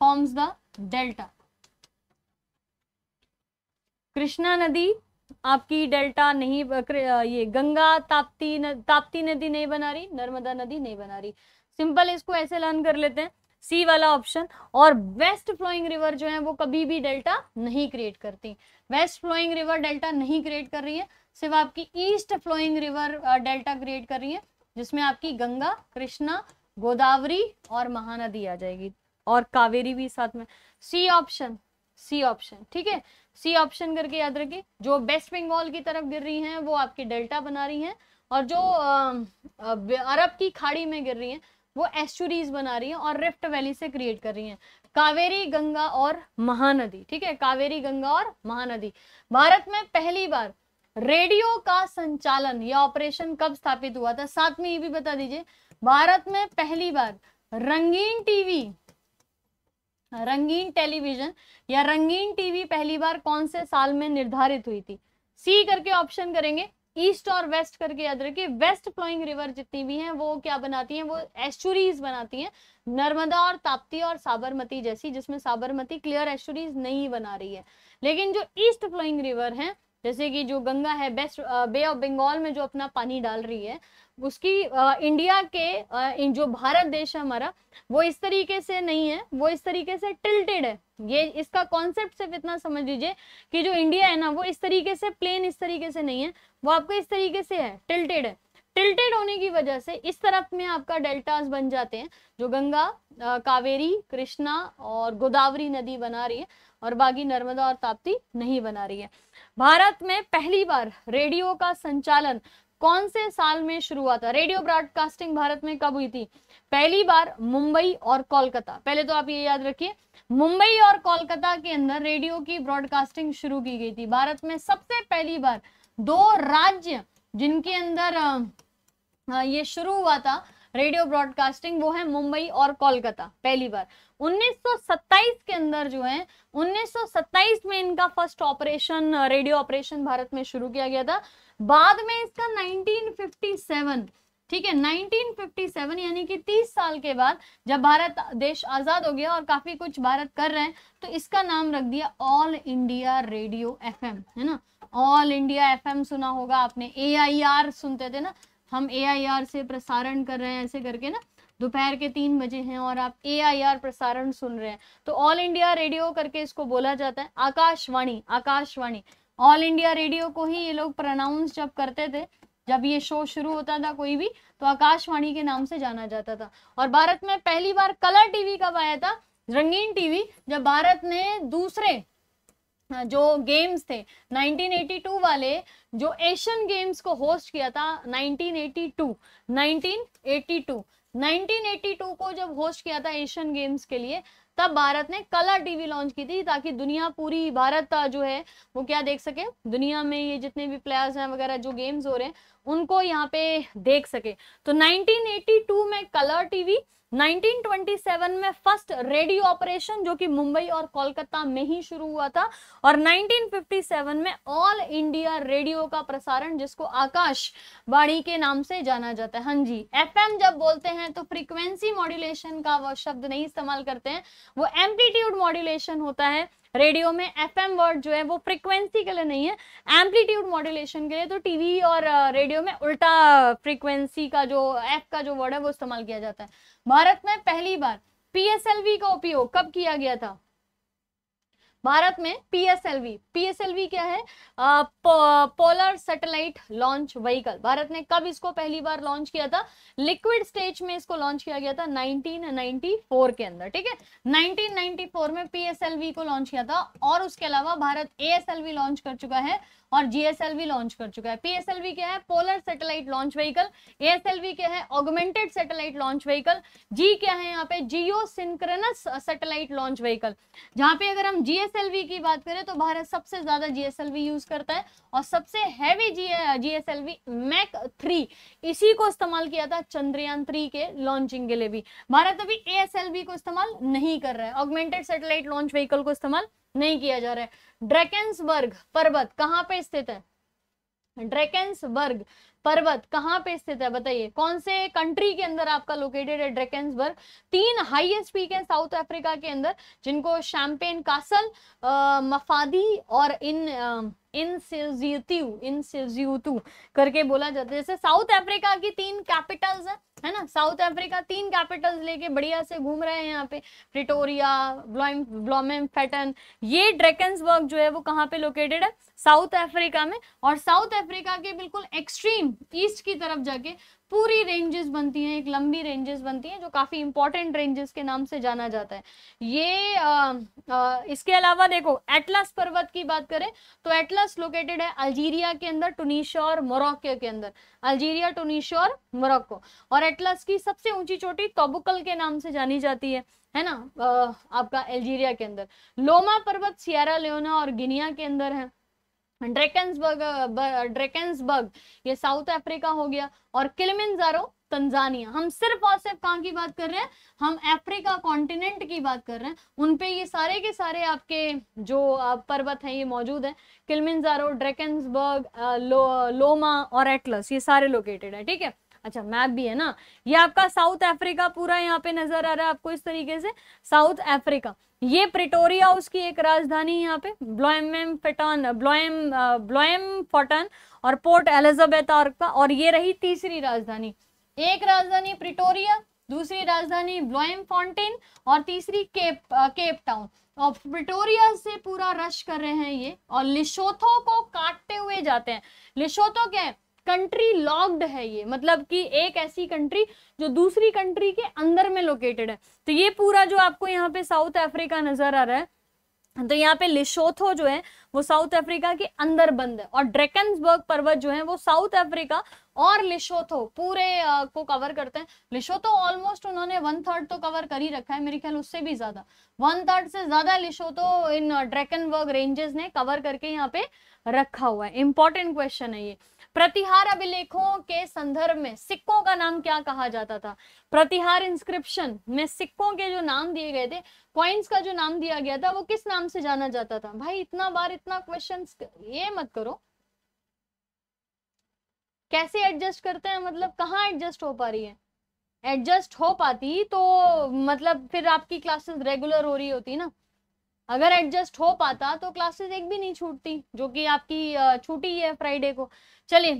forms the delta Krishna नदी आपकी डेल्टा नहीं ये गंगा ताप्ती न, ताप्ती नदी नहीं बना रही नर्मदा नदी नहीं बना रही सिंपल इसको ऐसे लर्न कर लेते हैं सी वाला ऑप्शन और वेस्ट फ्लोइंग रिवर जो है वो कभी भी डेल्टा नहीं क्रिएट करती वेस्ट फ्लोइंग रिवर डेल्टा नहीं क्रिएट कर रही है सिर्फ आपकी east flowing river delta create कर रही है जिसमें आपकी गंगा कृष्णा गोदावरी और महानदी आ जाएगी और कावेरी भी साथ में सी ऑप्शन सी ऑप्शन ठीक है सी ऑप्शन करके याद रखिए जो वेस्ट बंगाल की तरफ गिर रही हैं वो आपकी डेल्टा बना रही हैं और जो अरब की खाड़ी में गिर रही हैं वो एस्चुरीज बना रही हैं और रिफ्ट वैली से क्रिएट कर रही हैं कावेरी गंगा और महानदी ठीक है कावेरी गंगा और महानदी भारत में पहली बार रेडियो का संचालन या ऑपरेशन कब स्थापित हुआ था साथ में ये भी बता दीजिए भारत में पहली बार रंगीन टीवी रंगीन टेलीविजन या रंगीन टीवी पहली बार कौन से साल में निर्धारित हुई थी सी करके ऑप्शन करेंगे ईस्ट और वेस्ट करके याद रखिए वेस्ट फ्लोइंग रिवर जितनी भी हैं वो क्या बनाती हैं वो एस्चुरीज बनाती हैं नर्मदा और ताप्ती और साबरमती जैसी जिसमें साबरमती क्लियर एस्चुरीज नहीं बना रही है लेकिन जो ईस्ट फ्लोइंग रिवर हैं जैसे कि जो गंगा है बेस्ट बे ऑफ बंगाल में जो अपना पानी डाल रही है उसकी आ, इंडिया के आ, जो भारत देश है हमारा वो इस तरीके से नहीं है वो इस तरीके से टिल्टेड है ये इसका कॉन्सेप्ट सिर्फ इतना समझ लीजिए कि जो इंडिया है ना वो इस तरीके से प्लेन इस तरीके से नहीं है वो आपका इस तरीके से है टिल्टेड है टिल्टेड होने की वजह से इस तरफ में आपका डेल्टास बन जाते हैं जो गंगा आ, कावेरी कृष्णा और गोदावरी नदी बना रही है और बाकी नर्मदा और ताप्ती नहीं बना रही है भारत में पहली बार रेडियो का संचालन कौन से साल में शुरू हुआ था रेडियो ब्रॉडकास्टिंग भारत में कब हुई थी पहली बार मुंबई और कोलकाता पहले तो आप ये याद रखिए मुंबई और कोलकाता के अंदर रेडियो की ब्रॉडकास्टिंग शुरू की गई थी भारत में सबसे पहली बार दो राज्य जिनके अंदर ये शुरू हुआ था रेडियो ब्रॉडकास्टिंग वो है मुंबई और कोलकाता पहली बार 1927 के अंदर जो है 1927 में इनका first operation radio operation Bharat में शुरू किया गया था बाद में इसका 1957 ठीक है 1957 यानी कि 30 साल के बाद जब भारत देश आज़ाद हो गया और काफ़ी कुछ भारत कर रहे हैं तो इसका नाम रख दिया ऑल इंडिया रेडियो एफ है ना ऑल इंडिया एफ सुना होगा आपने ए सुनते थे ना हम ए से प्रसारण कर रहे हैं ऐसे करके ना दोपहर के तीन बजे हैं और आप ए प्रसारण सुन रहे हैं तो ऑल इंडिया रेडियो करके इसको बोला जाता है Akashvani Akashvani All India Radio को ही ये लोग प्रोनाउंस जब करते थे जब ये शो शुरू होता था कोई भी तो आकाशवाणी के नाम से जाना जाता था और भारत में पहली बार कलर टीवी कब आया था रंगीन टीवी जब भारत ने दूसरे जो गेम्स थे 1982 वाले जो एशियन गेम्स को होस्ट किया था 1982 1982 1982 को जब होस्ट किया था एशियन गेम्स के लिए तब भारत ने कलर टीवी लॉन्च की थी ताकि दुनिया पूरी भारत जो है वो क्या देख सके दुनिया में ये जितने भी प्लेयर्स हैं वगैरह जो गेम्स हो रहे हैं उनको यहाँ पे देख सके तो 1982 में कलर टीवी 1927 में फर्स्ट रेडियो ऑपरेशन जो कि मुंबई और कोलकाता में ही शुरू हुआ था और 1957 में ऑल इंडिया रेडियो का प्रसारण जिसको आकाश के नाम से जाना जाता है हाँ जी एफएम जब बोलते हैं तो फ्रीक्वेंसी मॉड्यूलेशन का वह शब्द नहीं इस्तेमाल करते हैं वो एम्पलीट्यूड मॉड्यूलेशन होता है रेडियो में एफ एम वर्ड जो है वो फ्रिक्वेंसी के लिए नहीं है एम्पलीट्यूड मॉड्यूलेशन के लिए तो टीवी और रेडियो में उल्टा फ्रिक्वेंसी का जो एफ का जो वर्ड है वो इस्तेमाल किया जाता है भारत में पहली बार पीएसएलवी का उपयोग कब किया गया था भारत में पीएसएलवी पीएसएलवी क्या है polar satellite launch vehicle Bharat ने कब इसको पहली बार लॉन्च किया था लिक्विड स्टेज में इसको लॉन्च किया गया था 1994 के अंदर ठीक है 1994 में पीएसएलवी को लॉन्च किया था और उसके अलावा भारत एएसएलवी लॉन्च कर चुका है और जीएसएलवी लॉन्च कर चुका है पीएसएलवी क्या है polar satellite launch vehicle ASLV क्या है augmented satellite launch vehicle G क्या है यहाँ पे geosynchronous satellite launch vehicle जहां पे अगर हम जीएसएलवी की बात करें तो भारत सबसे ज्यादा जीएसएलवी यूज करता है और सबसे हैवी जीएसएलवी मैक थ्री इसी को इस्तेमाल किया था चंद्रयान थ्री के लॉन्चिंग के लिए भी भारत अभी एएसएलवी को इस्तेमाल नहीं कर रहा है ऑगमेंटेड सैटेलाइट लॉन्च व्हीकल को इस्तेमाल नहीं किया जा रहा है ड्रेकेंसबर्ग पर्वत कहाँ पे स्थित है ड्रेकेंसबर्ग पर्वत कहाँ पे स्थित है बताइए कौन से कंट्री के अंदर आपका लोकेटेड है ड्रेकेंसबर्ग तीन हाईएस्ट पीक है साउथ अफ्रीका के अंदर जिनको शैम्पेन कासल मफादी और इन आ, इन इनसिज्यूटू करके बोला जाता है जैसे साउथ अफ्रीका की तीन कैपिटल्स है है ना साउथ अफ्रीका तीन कैपिटल्स लेके बढ़िया से घूम रहे हैं यहाँ पे प्रिटोरिया ब्लॉम फेटन ये ड्रेकेंसबर्ग जो है वो कहाँ पे लोकेटेड है साउथ अफ्रीका में और साउथ अफ्रीका के बिल्कुल एक्सट्रीम ईस्ट की तरफ जाके पूरी रेंजेस बनती हैं एक लंबी रेंजेस बनती हैं जो काफ़ी इंपॉर्टेंट रेंजेस के नाम से जाना जाता है ये आ, आ, इसके अलावा देखो एटलस पर्वत की बात करें तो एटलस लोकेटेड है अल्जीरिया के अंदर टूनिशिया और मोरक्को के अंदर अल्जीरिया टूनिशिया और मोरक्को और एटलस की सबसे ऊंची चोटी तोबुकल के नाम से जानी जाती है है ना आ, आपका अल्जीरिया के अंदर लोमा पर्वत सियारा लियोना और गिनिया के अंदर है ड्रेकन्सबर्ग ड्रेकन्सबर्ग ये साउथ अफ्रीका हो गया और किलमिनजारो तंजानिया हम सिर्फ और सिर्फ कहाँ की बात कर रहे हैं हम अफ्रीका कॉन्टिनेंट की बात कर रहे हैं उनपे ये सारे के सारे आपके जो पर्वत हैं ये मौजूद है किलमिनजारो ड्रेकन्सबर्ग लो, लोमा और एटलस ये सारे लोकेटेड है ठीक है अच्छा मैप भी है ना ये आपका साउथ अफ्रीका पूरा यहाँ पे नजर आ रहा है आपको इस तरीके से साउथ अफ्रीका ये प्रिटोरिया उसकी एक राजधानी यहाँ पे Bloemfontein Bloem Bloemfontein और पोर्ट एलिजाबेथ का और ये रही तीसरी राजधानी एक राजधानी प्रिटोरिया दूसरी राजधानी ब्लॉयम फाउंटेन और तीसरी केप केप टाउन और प्रिटोरिया से पूरा रश कर रहे हैं ये और लिशोथो को काटते हुए जाते हैं लिशोथो क्या है कंट्री लॉक्ड है ये मतलब कि एक ऐसी कंट्री जो दूसरी कंट्री के अंदर में लोकेटेड है तो ये पूरा जो आपको यहाँ पे साउथ अफ्रीका नजर आ रहा है तो यहाँ पे लिशोथो जो है वो साउथ अफ्रीका के अंदर बंद है और ड्रेकन्सबर्ग पर्वत जो है वो साउथ अफ्रीका और लिशोथो पूरे आ, को कवर करते हैं लिशोथो ऑलमोस्ट उन्होंने वन थर्ड तो कवर कर ही रखा है मेरे ख्याल उससे भी ज्यादा वन थर्ड से ज्यादा लिशोथो इन ड्रेकनबर्ग रेंजेस ने कवर करके यहाँ पे रखा हुआ है इंपॉर्टेंट क्वेश्चन है ये प्रतिहार अभिलेखों के संदर्भ में सिक्कों का नाम क्या कहा जाता था प्रतिहार इंस्क्रिप्शन में सिक्कों के जो नाम दिए गए थे कॉइन्स का जो नाम दिया गया था वो किस नाम से जाना जाता था भाई इतना बार इतना क्वेश्चन ये मत करो कैसे एडजस्ट करते हैं मतलब कहाँ एडजस्ट हो पा रही है एडजस्ट हो पाती तो मतलब फिर आपकी क्लासेस रेगुलर हो रही होती ना अगर एडजस्ट हो पाता तो क्लासेस एक भी नहीं छूटती जो कि आपकी छूटी है फ्राइडे को चलिए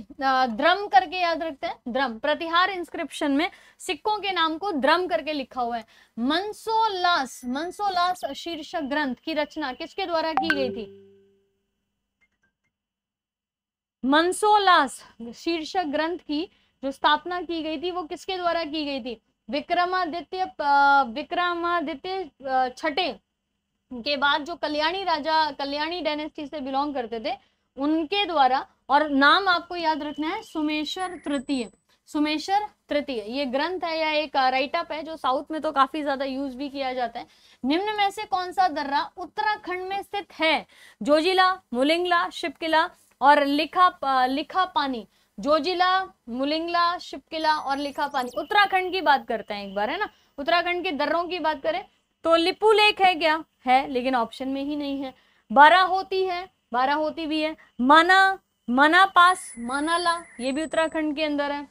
द्रम करके याद रखते हैं द्रम प्रतिहार इंस्क्रिप्शन में सिक्कों के नाम को ध्रम करके लिखा हुआ है मनसोल्लास मनसोल्लास शीर्षक ग्रंथ की रचना किसके द्वारा की गई थी मनसोल्लास शीर्षक ग्रंथ की जो स्थापना की गई थी वो किसके द्वारा की गई थी विक्रमादित्य विक्रमादित्य छठे के बाद जो कल्याणी राजा कल्याणी डायनेस्टी से बिलोंग करते थे उनके द्वारा और नाम आपको याद रखना है सुमेश्वर तृतीय सुमेश्वर तृतीय ये ग्रंथ है या एक राइटअप है जो साउथ में तो काफी ज्यादा यूज भी किया जाता है निम्न में से कौन सा दर्रा उत्तराखंड में स्थित है जोजिला मुलिंगला शिपकिला और लिखा लिखा पानी जोजिला मुलिंगला शिपकिला और लिखा पानी उत्तराखंड की बात करते हैं एक बार है ना उत्तराखंड के दर्रों की बात करें तो लिपू लेक है क्या है लेकिन ऑप्शन में ही नहीं है बारह होती है बारह होती भी है मना मना पास मनाला ये भी उत्तराखंड के अंदर है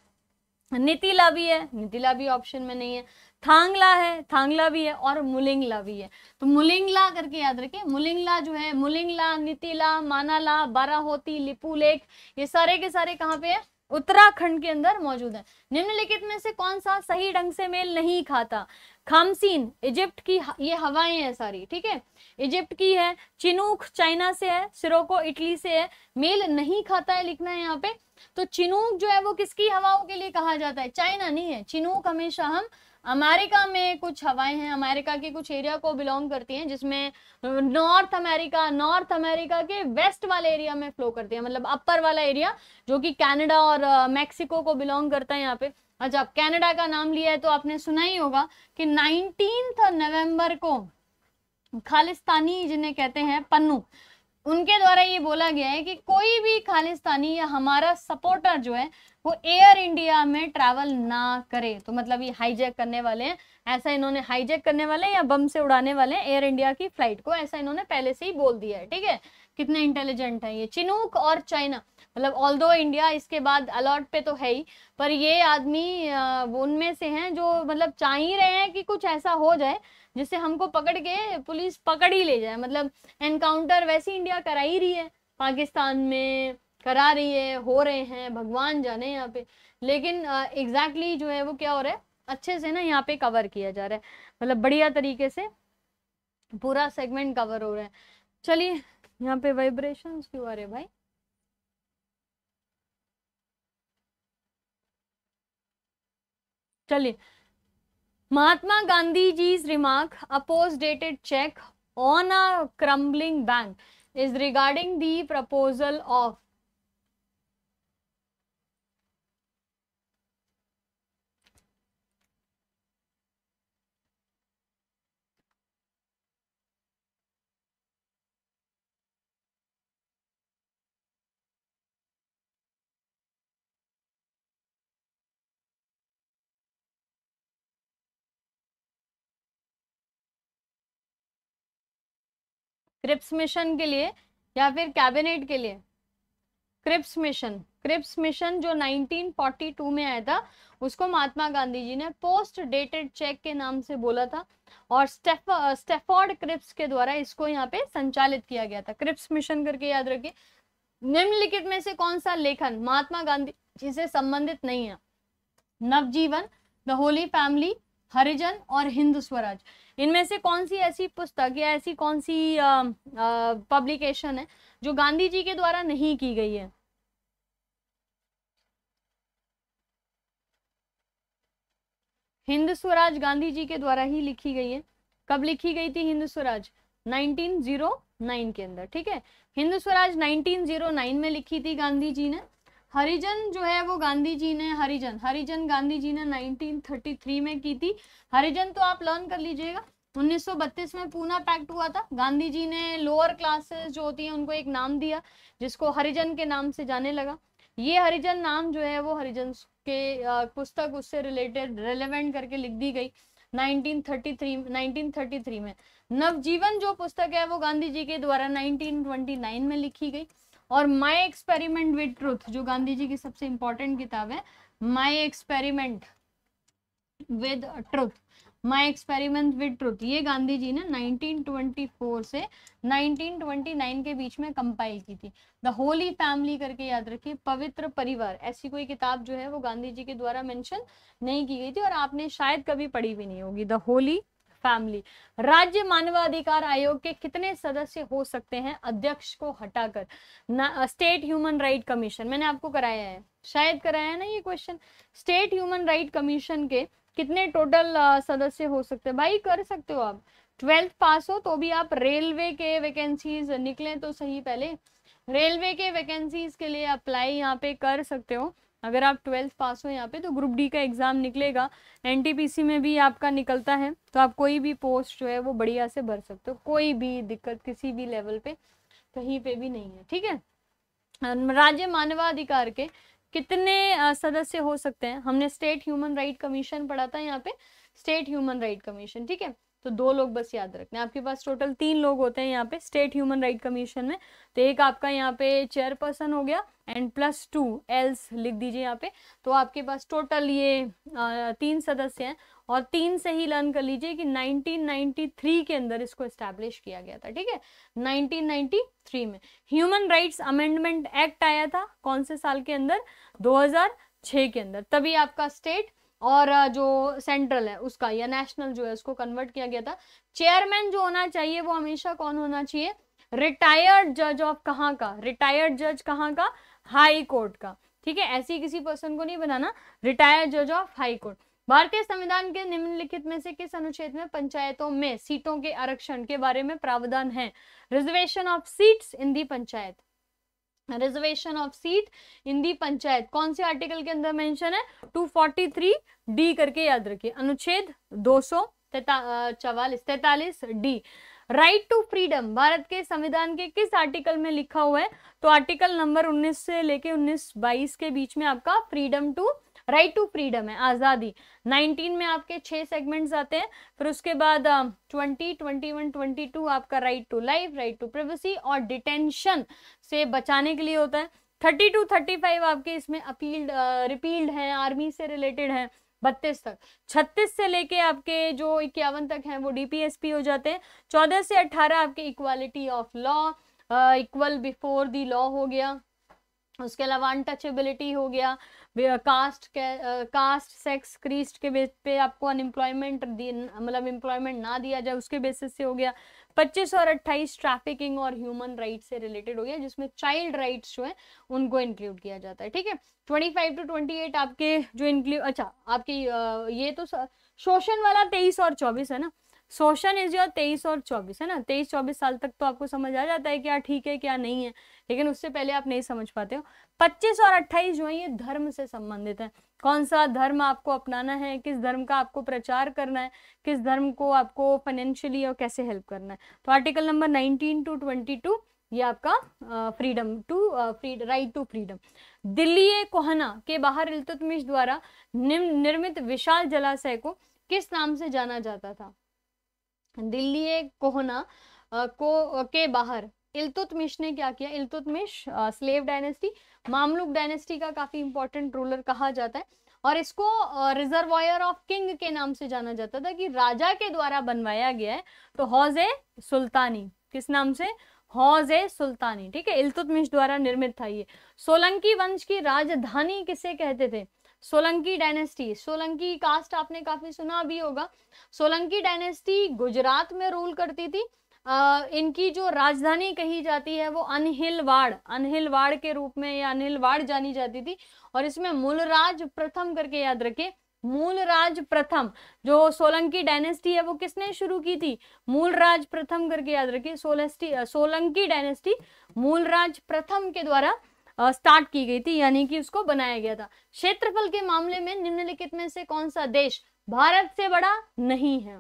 नीतिला भी है नीतिला भी ऑप्शन में नहीं है थांगला है थांगला भी है और मुलिंगला भी है तो मुलिंगला करके याद रखिए मुलिंगला जो है मुलिंगला नीतिला मानाला बाराहोती लिपुलेख ये सारे के सारे कहाँ पे है उत्तराखंड के अंदर मौजूद है निम्नलिखित में से कौन सा सही ढंग से मेल नहीं खाता खामसीन इजिप्ट की ये हवाएं हैं सारी ठीक है इजिप्ट की है चिनूक चाइना से है सिरोको इटली से है मेल नहीं खाता है लिखना है यहाँ पे तो चिनूक जो है वो किसकी हवाओं के लिए कहा जाता है चाइना नहीं है चिनूक हमेशा हम अमेरिका में कुछ हवाएं हैं अमेरिका के कुछ एरिया को बिलोंग करती हैं जिसमें नॉर्थ अमेरिका नॉर्थ अमेरिका के वेस्ट वाले एरिया में फ्लो करती है मतलब अपर वाला एरिया जो कि कनाडा और मेक्सिको को बिलोंग करता है यहाँ पे और जब कनाडा का नाम लिया है तो आपने सुना ही होगा कि नाइनटीन नवंबर को खालिस्तानी जिन्हें कहते हैं पन्नू उनके द्वारा ये बोला गया है कि कोई भी खालिस्तानी या हमारा सपोर्टर जो है वो एयर इंडिया में ट्रैवल ना करे तो मतलब ये हाईजैक करने वाले हैं ऐसा इन्होंने हाईजैक करने वाले या बम से उड़ाने वाले एयर इंडिया की फ्लाइट को ऐसा इन्होंने पहले से ही बोल दिया है ठीक है कितने इंटेलिजेंट हैं ये चिनूक और चाइना मतलब ऑल दो इंडिया इसके बाद अलॉट पे तो है ही पर ये आदमी उनमें से हैं जो मतलब चाह ही रहे हैं कि कुछ ऐसा हो जाए जिससे हमको पकड़ के पुलिस पकड़ ही ले जाए मतलब एनकाउंटर वैसे इंडिया करा ही रही है पाकिस्तान में करा रही है हो रहे हैं भगवान जाने यहाँ पे लेकिन एग्जैक्टली exactly जो है वो क्या हो रहा है अच्छे से ना यहाँ पे कवर किया जा रहा है मतलब बढ़िया तरीके से पूरा सेगमेंट कवर हो रहा है चलिए यहाँ पे वाइब्रेशंस क्यों आ रहे भाई चलिए Mahatma Gandhi ji remark a post dated cheque on a crumbling bank is regarding the proposal of Cripps Mission के लिए या फिर कैबिनेट के लिए क्रिप्स मिशन क्रिप्स मिशन जो 1942 में आया था उसको महात्मा गांधी जी ने पोस्ट डेटेड चेक के नाम से बोला था और स्टेफ स्टेफोर्ड क्रिप्स के द्वारा इसको यहाँ पे संचालित किया गया था क्रिप्स मिशन करके याद रखिए निम्नलिखित में से कौन सा लेखन महात्मा गांधी जी से संबंधित नहीं है Navjivan the Holy Family Harijan और हिंदू स्वराज इनमें से कौन सी ऐसी पुस्तक या ऐसी कौन सी पब्लिकेशन है जो गांधी जी के द्वारा नहीं की गई है हिंद स्वराज गांधी जी के द्वारा ही लिखी गई है कब लिखी गई थी हिंद स्वराज 1909 के अंदर ठीक है हिंद स्वराज 1909 में लिखी थी गांधी जी ने हरिजन जो है वो गांधी जी ने हरिजन हरिजन गांधी जी ने 1933 में की थी हरिजन तो आप लर्न कर लीजिएगा 1932 में पूना पैक्ट हुआ था गांधी जी ने लोअर क्लासेस जो होती हैं उनको एक नाम दिया जिसको हरिजन के नाम से जाने लगा ये हरिजन नाम जो है वो हरिजन के पुस्तक उससे रिलेटेड रिलेवेंट करके लिख दी गई 1933 1933 में नवजीवन जो पुस्तक है वो गांधी जी के द्वारा 1929 में लिखी गई और माई एक्सपेरिमेंट विद ट्रूथ जो गांधी जी की सबसे इंपॉर्टेंट किताब है my experiment with truth my experiment with truth ये गांधी जी ने 1924 से 1929 के बीच में कंपाइल की थी द होली फैमिली करके याद रखिए पवित्र परिवार ऐसी कोई किताब जो है वो गांधी जी के द्वारा मेंशन नहीं की गई थी और आपने शायद कभी पढ़ी भी नहीं होगी द होली फैमिली राज्य मानवाधिकार आयोग के कितने सदस्य हो सकते हैं अध्यक्ष को हटाकर स्टेट ह्यूमन राइट कमीशन मैंने आपको कराया है शायद कराया है ना ये question state human right commission के कितने टोटल सदस्य हो सकते हैं भाई कर सकते हो आप ट्वेल्थ पास हो तो भी आप रेलवे के वैकेंसीज निकले तो सही पहले रेलवे के वैकेंसीज के लिए अप्लाई यहाँ पे कर सकते हो अगर आप ट्वेल्थ पास हो यहाँ पे तो ग्रुप डी का एग्ज़ाम निकलेगा एनटीपीसी में भी आपका निकलता है तो आप कोई भी पोस्ट जो है वो बढ़िया से भर सकते हो कोई भी दिक्कत किसी भी लेवल पे कहीं पे भी नहीं है ठीक है राज्य मानवाधिकार के कितने सदस्य हो सकते हैं हमने स्टेट ह्यूमन राइट कमीशन पढ़ा था यहाँ पे स्टेट ह्यूमन राइट कमीशन ठीक है तो दो लोग बस याद रखने आपके पास टोटल तीन लोग होते हैं यहाँ पे स्टेट ह्यूमन राइट कमीशन में तो एक आपका यहाँ पे चेयरपर्सन हो गया एंड प्लस टू एल्स लिख दीजिए यहाँ पे तो आपके पास टोटल ये तीन सदस्य हैं और तीन से ही लर्न कर लीजिए कि 1993 के अंदर इसको इस्टेब्लिश किया गया था ठीक है 1993 में ह्यूमन राइट्स अमेंडमेंट एक्ट आया था कौन से साल के अंदर 2006 के अंदर तभी आपका स्टेट और जो सेंट्रल है उसका या नेशनल जो है उसको कन्वर्ट किया गया था चेयरमैन जो होना चाहिए वो हमेशा कौन होना चाहिए रिटायर्ड जज ऑफ कहाँ का रिटायर्ड जज कहाँ का हाई कोर्ट का ठीक है ऐसी किसी पर्सन को नहीं बनाना रिटायर्ड जज ऑफ हाई कोर्ट भारतीय संविधान के निम्नलिखित में से किस अनुच्छेद में पंचायतों में सीटों के आरक्षण के बारे में प्रावधान है reservation of seats in the panchayat reservation of seat in the panchayat कौन से आर्टिकल के अंदर मेंशन है 243 डी करके याद रखिए अनुच्छेद दो सौ चवालीस तैतालीस D right to freedom Bharat के संविधान के किस आर्टिकल में लिखा हुआ है तो आर्टिकल नंबर 19 से लेके 19 22 के बीच में आपका freedom to right to freedom है आज़ादी 19 में आपके छः सेगमेंट्स आते हैं फिर उसके बाद twenty twenty one twenty two आपका right to life right to privacy और डिटेंशन से बचाने के लिए होता है थर्टी टू थर्टी फाइव आपके इसमें अपील्ड रिपील्ड हैं आर्मी से रिलेटेड हैं बत्तीस तक छत्तीस से लेके आपके जो इक्यावन तक हैं वो डीपीएसपी हो जाते हैं चौदह से अट्ठारह आपके equality of law equal before the law हो गया उसके अलावा अनटचेबिलिटी हो गया कास्ट कास्ट सेक्स क्रीस्ट के बेस पे आपको अनएम्प्लॉयमेंट मतलब एम्प्लॉयमेंट ना दिया जाए उसके बेसिस से हो गया 25 और 28 ट्रैफिकिंग और ह्यूमन राइट से रिलेटेड हो गया जिसमें चाइल्ड राइट्स जो है उनको इंक्लूड किया जाता है ठीक है 25 टू 28 आपके जो इंक्लूड अच्छा आपके ये तो शोषण वाला तेईस और चौबीस है ना शोषण इज योर तेईस और चौबीस है ना तेईस चौबीस साल तक तो आपको समझ आ जाता है क्या ठीक है क्या नहीं है लेकिन उससे पहले आप नहीं समझ पाते हो पच्चीस और अट्ठाईस जो है ये धर्म से संबंधित है कौन सा धर्म आपको अपनाना है किस धर्म का आपको प्रचार करना है किस धर्म को आपको फाइनेंशियली और कैसे हेल्प करना है तो article number nineteen to twenty two ये आपका freedom to right to freedom Delhi कोहना के बाहर इल्तुतमिश द्वारा निर्मित विशाल जलाशय को किस नाम से जाना जाता था दिल्ली कोहना को के बाहर इल्तुतमिश ने क्या किया Iltutmish slave dynasty Mamluk dynasty का काफ़ी इंपॉर्टेंट रूलर कहा जाता है और इसको रिजर्वायर ऑफ किंग के नाम से जाना जाता था कि राजा के द्वारा बनवाया गया है तो हौज ए सुल्तानी किस नाम से हौज ए सुल्तानी ठीक है इल्तुतमिश द्वारा निर्मित था ये सोलंकी वंश की राजधानी किसे कहते थे सोलंकी डायनेस्टी सोलंकी कास्ट आपने काफी सुना भी होगा सोलंकी डायनेस्टी गुजरात में रूल करती थी आ, इनकी जो राजधानी कही जाती है वो अनहिलवाड़ अनहिलवाड़ के रूप में या अनहिलवाड़ जानी जाती थी और इसमें मूलराज प्रथम करके याद रखें मूलराज प्रथम जो सोलंकी डायनेस्टी है वो किसने शुरू की थी मूलराज प्रथम करके याद रखिए सोलस्टी सोलंकी डायनेस्टी मूलराज प्रथम के द्वारा स्टार्ट की गई थी यानी कि उसको बनाया गया था क्षेत्रफल के मामले में निम्नलिखित में से कौन सा देश भारत से बड़ा नहीं है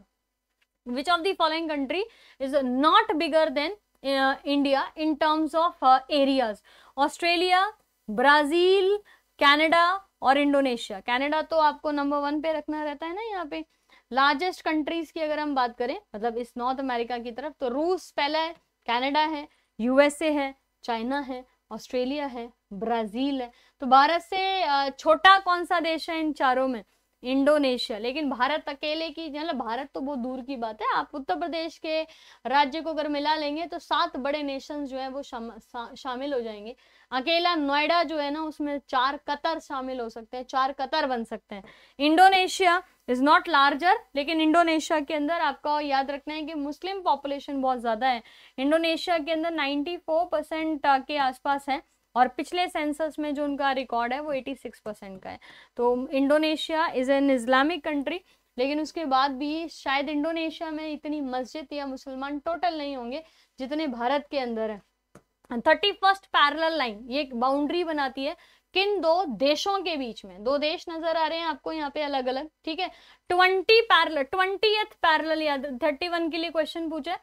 which of the following country is not bigger than India in terms of areas Australia Brazil Canada और इंडोनेशिया कैनेडा तो आपको नंबर वन पे रखना रहता है ना यहाँ पे लार्जेस्ट कंट्रीज की अगर हम बात करें मतलब इस नॉर्थ अमेरिका की तरफ तो रूस पहला है कैनेडा है यूएसए है चाइना है ऑस्ट्रेलिया है ब्राज़ील है तो भारत से छोटा कौन सा देश है इन चारों में इंडोनेशिया लेकिन भारत अकेले की मतलब भारत तो बहुत दूर की बात है आप उत्तर प्रदेश के राज्य को अगर मिला लेंगे तो सात बड़े नेशन जो है वो शाम, शा, शामिल हो जाएंगे अकेला नोएडा जो है ना उसमें चार कतर शामिल हो सकते हैं चार कतर बन सकते हैं इंडोनेशिया इज नॉट लार्जर लेकिन इंडोनेशिया के अंदर आपका याद रखना है कि मुस्लिम पॉपुलेशन बहुत ज़्यादा है इंडोनेशिया के अंदर नाइन्टी परसेंट के आसपास है और पिछले सेंसस में जो उनका रिकॉर्ड है वो 86 परसेंट का है तो Indonesia is an Islamic country लेकिन उसके बाद भी शायद इंडोनेशिया में इतनी मस्जिद या मुसलमान टोटल नहीं होंगे जितने भारत के अंदर है थर्टी फर्स्ट पैरल लाइन ये एक बाउंड्री बनाती है किन दो देशों के बीच में दो देश नजर आ रहे हैं आपको यहाँ पे अलग अलग ठीक है twenty parallel twenty parallel thirty one के लिए क्वेश्चन पूछा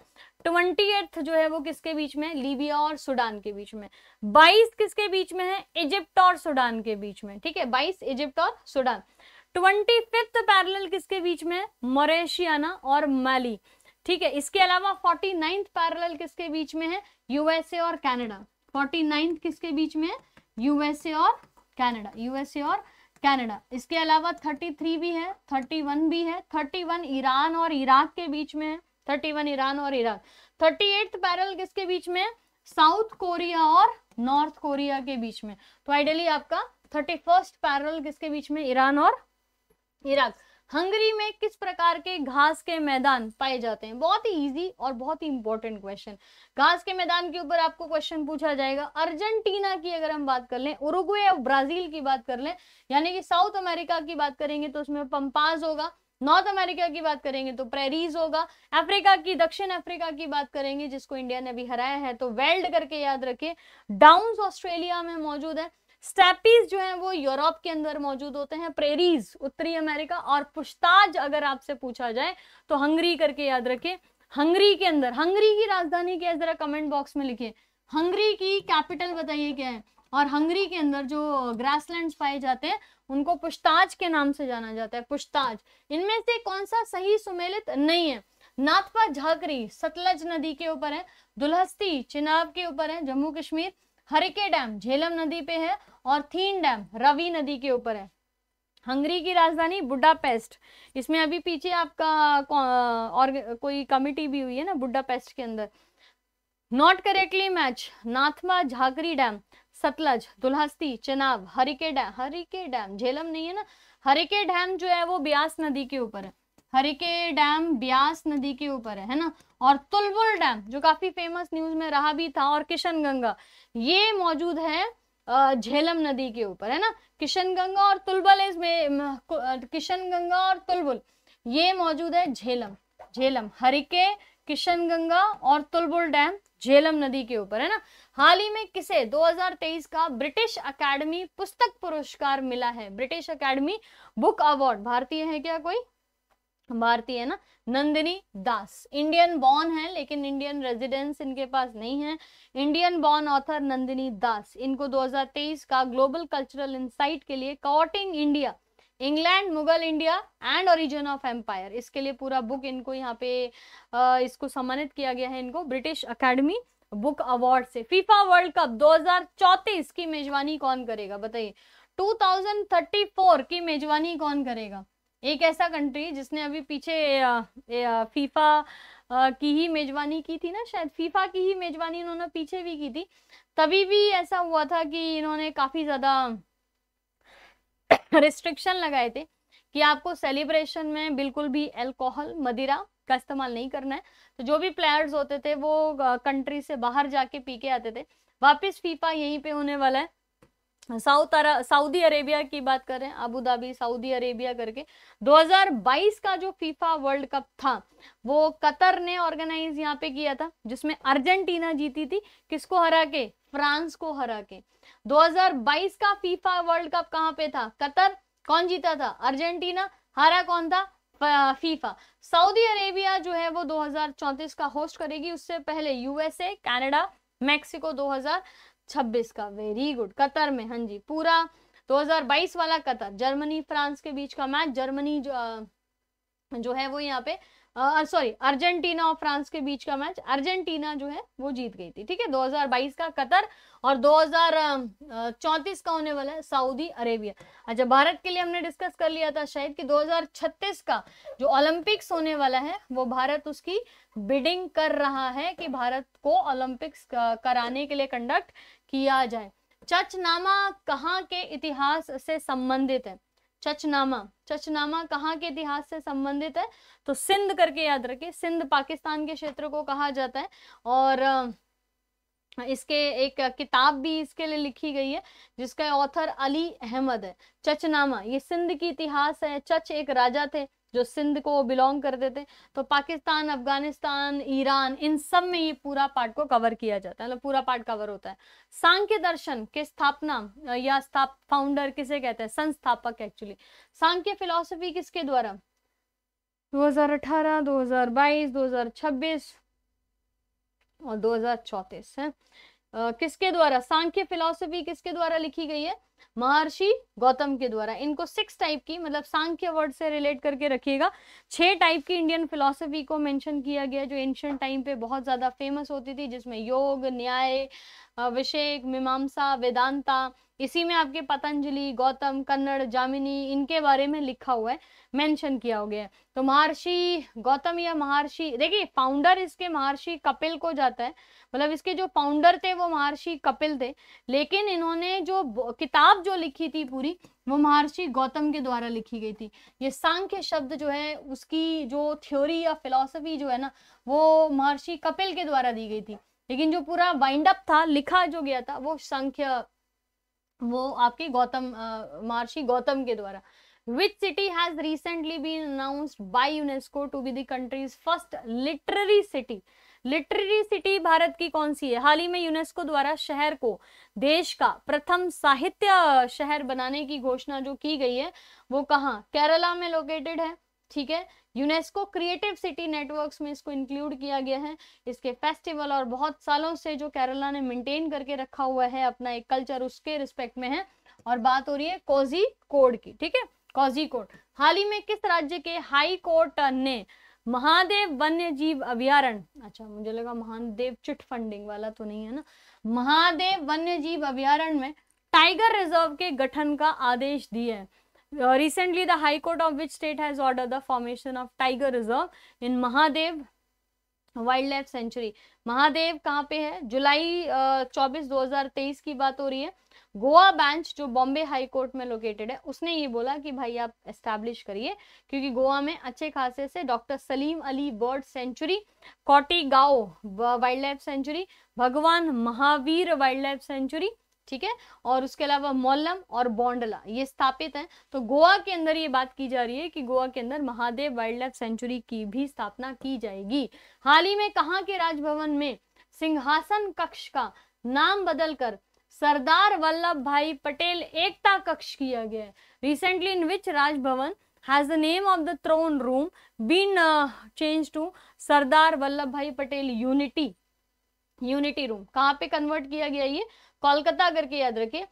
ट्वेंटी जो है वो किसके बीच में लीबिया और सूडान के बीच में बाईस किसके बीच में है इजिप्ट और सूडान के बीच में ठीक है बाईस इजिप्ट और सूडान ट्वेंटी फिफ्थ पैरल किसके बीच में मोरेशियाना और माली ठीक है इसके अलावा फोर्टी नाइन्थ पैरल किसके बीच में है यूएसए और कैनेडा फोर्टी नाइन्थ किसके बीच में है यूएसए और कैनेडा यूएसए और कैनेडा इसके अलावा थर्टी थ्री भी है थर्टी वन भी है थर्टी वन ईरान और इराक के बीच में है थर्टी वन ईरान और इराक थर्टी एट पैरल किसके बीच में साउथ कोरिया और नॉर्थ कोरिया के बीच में तो आइडियली आपका थर्टी फर्स्ट पैरल किसके बीच में ईरान और इराक हंगरी में किस प्रकार के घास के मैदान पाए जाते हैं बहुत ही इजी और बहुत ही इंपॉर्टेंट क्वेश्चन घास के मैदान के ऊपर आपको क्वेश्चन पूछा जाएगा अर्जेंटीना की अगर हम बात कर लें उरुग्वे और ब्राजील की बात कर लें यानी कि साउथ अमेरिका की बात करेंगे तो उसमें पंपाज होगा नॉर्थ अमेरिका की बात करेंगे तो प्रेरीज होगा अफ्रीका की दक्षिण अफ्रीका की बात करेंगे जिसको इंडिया ने भी हराया है तो वेल्ड करके याद रखें डाउन ऑस्ट्रेलिया में मौजूद है स्टेपीज जो है वो यूरोप के अंदर मौजूद होते हैं प्रेरीज उत्तरी अमेरिका और पुश्ताज अगर आपसे पूछा जाए तो हंगरी करके याद रखें हंगरी के अंदर हंगरी की राजधानी क्या है जरा कमेंट बॉक्स में लिखिए हंगरी की कैपिटल बताइए क्या है और हंगरी के अंदर जो ग्रासलैंड्स पाए जाते हैं उनको पुश्ताज के नाम से जाना जाता है पुश्ताज इनमें से कौन सा सही सुमेलित नहीं है नाथपा झाकरी सतलज नदी के ऊपर है दुलहस्ती चिनाब के ऊपर है जम्मू कश्मीर हरिके डैम झेलम नदी पे है और थीन डैम रवि नदी के ऊपर है हंगरी की राजधानी बुडापेस्ट इसमें अभी पीछे आपका और कोई कमिटी भी हुई है ना बुडापेस्ट के अंदर not correctly match Nathpa Jhakri dam Sutlej Dulhasti Chenab Harike dam Harike dam Jhelum नहीं है ना हरिके डैम जो है वो ब्यास नदी के ऊपर है हरिके डैम ब्यास नदी के ऊपर है है ना और तुलबुल डैम जो काफी फेमस न्यूज में रहा भी था और किशनगंगा ये मौजूद है झेलम नदी के ऊपर है ना किशनगंगा और तुलबुल इसमें किशनगंगा और तुलबुल ये मौजूद है झेलम झेलम हरिके किशनगंगा और तुलबुल डैम झेलम नदी के ऊपर है ना हाल ही में किसे 2023 का ब्रिटिश अकेडमी पुस्तक पुरस्कार मिला है ब्रिटिश अकेडमी बुक अवार्ड भारतीय है क्या कोई भारतीय है ना नंदिनी दास इंडियन बॉर्न है लेकिन इंडियन रेजिडेंस इनके पास नहीं है Indian born author Nandini Das इनको 2023 का ग्लोबल कल्चरल इंसाइट के लिए courting India England Mughal India and origin of empire इसके लिए पूरा बुक इनको यहाँ पे इसको सम्मानित किया गया है इनको ब्रिटिश अकेडमी बुक अवार्ड से फीफा वर्ल्ड कप दो की मेजबानी कौन करेगा बताइए 2034 की मेजबानी कौन करेगा एक ऐसा कंट्री जिसने अभी पीछे फीफा की ही मेजबानी की थी ना शायद फीफा की ही मेजबानी इन्होंने पीछे भी की थी तभी भी ऐसा हुआ था कि इन्होंने काफ़ी ज़्यादा रिस्ट्रिक्शन लगाए थे कि आपको सेलिब्रेशन में बिल्कुल भी अल्कोहल मदिरा का इस्तेमाल नहीं करना है तो जो भी प्लेयर्स होते थे वो कंट्री से बाहर जाके पी के आते थे वापस फीफा यहीं पे होने वाला है साउथ अरा सऊदी अरेबिया की बात करें अबू धाबी सऊदी अरेबिया करके 2022 का जो फीफा वर्ल्ड कप था वो कतर ने ऑर्गेनाइज यहाँ पे किया था जिसमें अर्जेंटीना जीती थी किसको हरा के फ्रांस को हरा के 2022 का फीफा वर्ल्ड कप कहाँ पे था कतर कौन जीता था अर्जेंटीना हरा कौन था फीफा सऊदी अरेबिया जो है वो 2034 का होस्ट करेगी उससे पहले यूएसए कनाडा मैक्सिको 2026 का वेरी गुड कतर में हाँ जी पूरा 2022 वाला कतर जर्मनी फ्रांस के बीच का मैच जर्मनी जो, जो है वो यहाँ पे सॉरी अर्जेंटीना और फ्रांस के बीच का मैच अर्जेंटीना जो है वो जीत गई थी ठीक है 2022 का कतर और 2034 का होने वाला है सऊदी अरेबिया अच्छा भारत के लिए हमने डिस्कस कर लिया था शायद कि 2036 का जो ओलंपिक्स होने वाला है वो भारत उसकी बिडिंग कर रहा है कि भारत को ओलंपिक्स कराने के लिए कंडक्ट किया जाए चचनामा कहाँ के इतिहास से संबंधित है चचनामा चचनामा कहाँ के इतिहास से संबंधित है तो सिंध करके याद रखिए सिंध पाकिस्तान के क्षेत्र को कहा जाता है और इसके एक किताब भी इसके लिए लिखी गई है जिसका ऑथर अली अहमद है चचनामा ये सिंध की इतिहास है चच एक राजा थे जो सिंध को बिलोंग करते थे तो पाकिस्तान अफगानिस्तान ईरान इन सब में ये पूरा पार्ट को कवर किया जाता है मतलब पूरा पार्ट कवर होता है सांख्य दर्शन के स्थापना या स्थाप फाउंडर किसे कहते हैं संस्थापक एक्चुअली सांख्य फिलोसफी किसके द्वारा 2018, 2022, 2026 और दो है किसके द्वारा सांख्य फिलोसफी किसके द्वारा लिखी गई है महर्षि गौतम के द्वारा इनको सिक्स टाइप की मतलब सांख्य वर्ड से रिलेट करके रखिएगा छह टाइप की इंडियन फिलोसफी को मेंशन किया गया जो एंशियंट टाइम पे बहुत ज़्यादा फेमस होती थी जिसमें योग न्याय विषेक मीमांसा वेदांता इसी में आपके पतंजलि गौतम कन्नड़ जामिनी इनके बारे में लिखा हुआ है मेंशन किया हो गया है तो महर्षि गौतम या महर्षि देखिए फाउंडर इसके महर्षि कपिल को जाता है मतलब इसके जो फाउंडर थे वो महर्षि कपिल थे लेकिन इन्होंने जो किताब किताब जो लिखी थी पूरी वो महर्षि गौतम के द्वारा लिखी गई थी ये सांख्य शब्द जो है उसकी जो थ्योरी या फिलोसफी जो है ना वो महर्षि कपिल के द्वारा दी गई थी लेकिन जो पूरा वाइंड अप था लिखा जो गया था वो सांख्य वो आपके गौतम महर्षि गौतम के द्वारा which city has recently been announced by unesco to be the country's first literary city literary city Bharat की कौन सी है हाल ही में यूनेस्को द्वारा शहर को देश का प्रथम साहित्य शहर बनाने की घोषणा जो की गई है वो कहाँ केरला में लोकेटेड है ठीक है यूनेस्को क्रिएटिव सिटी नेटवर्क्स में इसको इंक्लूड किया गया है इसके फेस्टिवल और बहुत सालों से जो केरला ने मेंटेन करके रखा हुआ है अपना एक कल्चर उसके रिस्पेक्ट में है और बात हो रही है कोजी कोड की ठीक है कोजी कोड हाल ही में किस राज्य के हाई कोर्ट ने महादेव वन्य जीव अभ्यारण अच्छा मुझे लगा महादेव चिट फंडिंग वाला तो नहीं है ना महादेव वन्य जीव अभ्यारण में टाइगर रिजर्व के गठन का आदेश दिया है recently the High Court of which state has order the formation of tiger reserve in Mahadev wild life sanctuary Mahadev कहाँ पे है जुलाई चौबीस दो हजार तेईस की बात हो रही है गोवा बेंच जो बॉम्बे हाई कोर्ट में लोकेटेड है उसने ये बोला कि भाई आप एस्टैब्लिश करिए क्योंकि गोवा में अच्छे खासे से doctor Salim Ali bird sanctuary Cotigao wild life century भगवान महावीर वाइल्ड लाइफ सेंचुरी ठीक है और उसके अलावा मोलम और बोंडला ये स्थापित हैं तो गोवा के अंदर ये बात की जा रही है कि गोवा के अंदर महादेव वाइल्ड लाइफ सेंचुरी की भी स्थापना की जाएगी हाल ही में कहा के राजभवन में सिंहासन कक्ष का नाम बदलकर सरदार वल्लभ भाई पटेल एकता कक्ष किया गया है recently in which Raj Bhavan has the name of the throne room been change to Sardar Vallabh Bhai Patel unity unity room कहाँ पे कन्वर्ट किया गया ये कोलकाता करके याद रखिए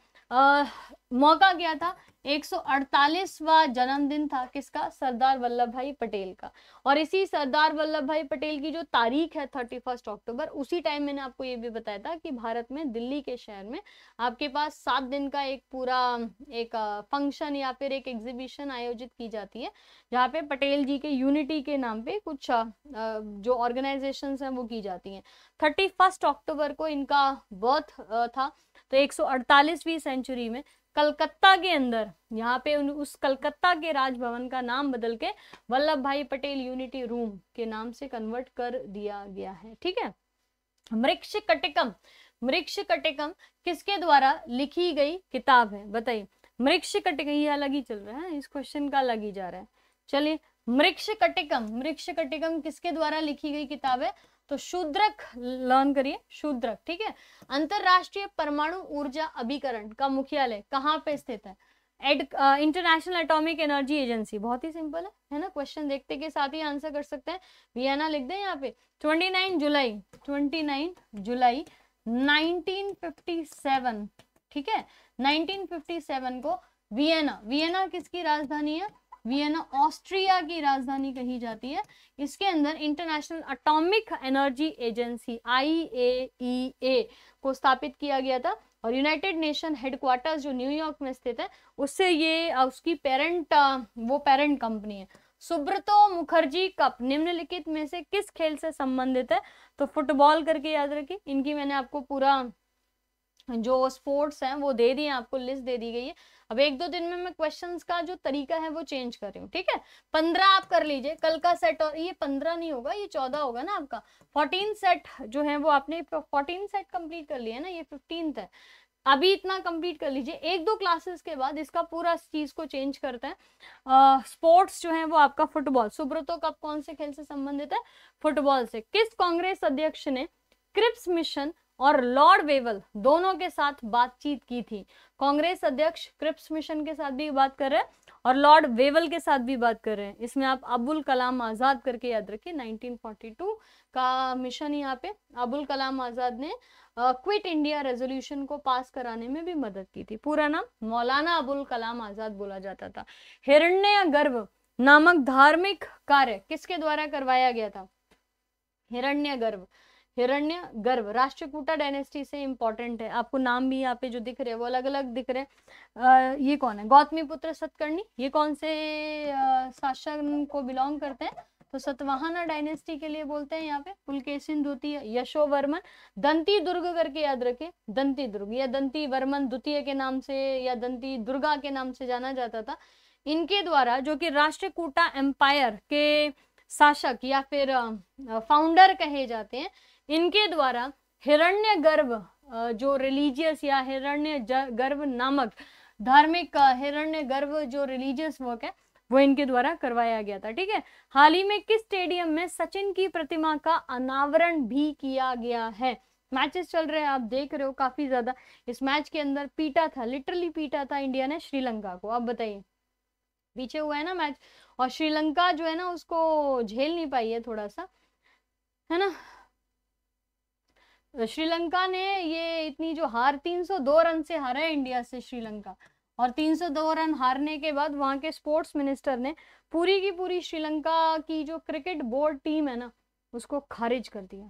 मौका क्या था 148वां जन्मदिन था किसका सरदार वल्लभ भाई पटेल का और इसी सरदार वल्लभ भाई पटेल की जो तारीख है थर्टी फर्स्ट अक्टूबर उसी टाइम मैंने आपको ये भी बताया था कि भारत में दिल्ली के शहर में आपके पास सात दिन का एक पूरा एक फंक्शन या फिर एक एग्जीबिशन आयोजित की जाती है जहाँ पे पटेल जी के यूनिटी के नाम पे कुछ जो ऑर्गेनाइजेशन है वो की जाती है थर्टी फर्स्ट अक्टूबर को इनका बर्थ था तो 148वीं सेंचुरी में कलकत्ता के अंदर यहाँ पे उस कलकत्ता के राजभवन का नाम बदल के वल्लभ भाई पटेल यूनिटी रूम के नाम से कन्वर्ट कर दिया गया है ठीक है मृक्ष कटिकम मृक्ष कटिकम किसके द्वारा लिखी गई किताब है बताइए मृक्ष कटिकम ये अलग ही चल रहा है इस क्वेश्चन का अलग ही जा रहा है चलिए मृक्ष कटिकम मृक्ष कटिकम किसके द्वारा लिखी गई किताब है तो शूद्रक लर्न करिए शूद्रक ठीक है अंतरराष्ट्रीय परमाणु ऊर्जा अभिकरण का मुख्यालय कहाँ पे स्थित है एड इंटरनेशनल एटॉमिक एनर्जी एजेंसी बहुत ही सिंपल है है ना क्वेश्चन देखते के साथ ही आंसर कर सकते हैं वियना लिख दें यहाँ पे 29 जुलाई 29 जुलाई 1957 ठीक है 1957 को वियना वियना किसकी राजधानी है वियना ऑस्ट्रिया की राजधानी कही जाती है इसके अंदर इंटरनेशनल अटोमिक एनर्जी एजेंसी आई को स्थापित किया गया था और यूनाइटेड नेशन हेडक्वार्टर्स जो न्यूयॉर्क में स्थित है उससे ये उसकी पेरेंट वो पेरेंट कंपनी है सुब्रतो मुखर्जी कप निम्नलिखित में से किस खेल से संबंधित है तो फुटबॉल करके याद रखिए इनकी मैंने आपको पूरा जो स्पोर्ट्स हैं वो दे दिए आपको लिस्ट दे दी गई है अब एक दो दिन में मैं क्वेश्चंस का जो तरीका है वो चेंज कर रही हूँ ठीक है पंद्रह आप कर लीजिए कल का सेट और ये पंद्रह नहीं होगा ये चौदह होगा ना आपका फोर्टीन सेट जो है वो आपने फोर्टीन सेट कंप्लीट कर लिया ना ये फिफ्टीन है अभी इतना कंप्लीट कर लीजिए एक दो क्लासेस के बाद इसका पूरा चीज को चेंज करते हैं स्पोर्ट्स जो है वो आपका फुटबॉल सुब्रतो कप कौन से खेल से संबंधित है फुटबॉल से किस कांग्रेस अध्यक्ष ने क्रिप्स मिशन और लॉर्ड वेवल दोनों के साथ बातचीत की थी कांग्रेस अध्यक्ष क्रिप्स मिशन के साथ भी बात कर रहे हैं और लॉर्ड वेवल के साथ भी बात कर रहे हैं इसमें आप अबुल कलाम आज़ाद करके याद रखिए 1942 का मिशन यहाँ पे अबुल कलाम आज़ाद ने क्विट इंडिया रेजोल्यूशन को पास कराने में भी मदद की थी पूरा नाम मौलाना अबुल कलाम आज़ाद बोला जाता था हिरण्य गर्व नामक धार्मिक कार्य किसके द्वारा करवाया गया था हिरण्य गर्भ हिरण्य गर्भ राष्ट्रकूटा डायनेस्टी से इंपॉर्टेंट है आपको नाम भी यहाँ पे जो दिख रहे हैं वो अलग अलग दिख रहे हैं ये कौन है गौतमी पुत्र सतकर्णी ये कौन से शासन को बिलोंग करते हैं तो सतवाहना डायनेस्टी के लिए बोलते हैं यहाँ पे पुलकेशिन द्वितीय यशो वर्मन दंती दुर्ग करके याद रखे दंती दुर्ग या दंती वर्मन द्वितीय के नाम से या दंती दुर्गा के नाम से जाना जाता था इनके द्वारा जो कि राष्ट्रकूटा एम्पायर के शासक या फिर फाउंडर कहे जाते हैं इनके द्वारा हिरण्य गर्भ जो रिलीजियस या हिरण्य गर्भ नामक धार्मिक हिरण्य गर्भ जो रिलीजियस वर्क है वो इनके द्वारा करवाया गया था ठीक है हाल ही में किस स्टेडियम में सचिन की प्रतिमा का अनावरण भी किया गया है मैचेस चल रहे हैं आप देख रहे हो काफी ज्यादा इस मैच के अंदर पीटा था लिटरली पीटा था इंडिया ने श्रीलंका को आप बताइए पीछे हुआ है ना मैच और श्रीलंका जो है ना उसको झेल नहीं पाई है थोड़ा सा है ना श्रीलंका ने ये इतनी जो हार 302 रन से हारा है इंडिया से श्रीलंका और 302 रन हारने के बाद वहाँ के स्पोर्ट्स मिनिस्टर ने पूरी की पूरी श्रीलंका की जो क्रिकेट बोर्ड टीम है ना उसको खारिज कर दिया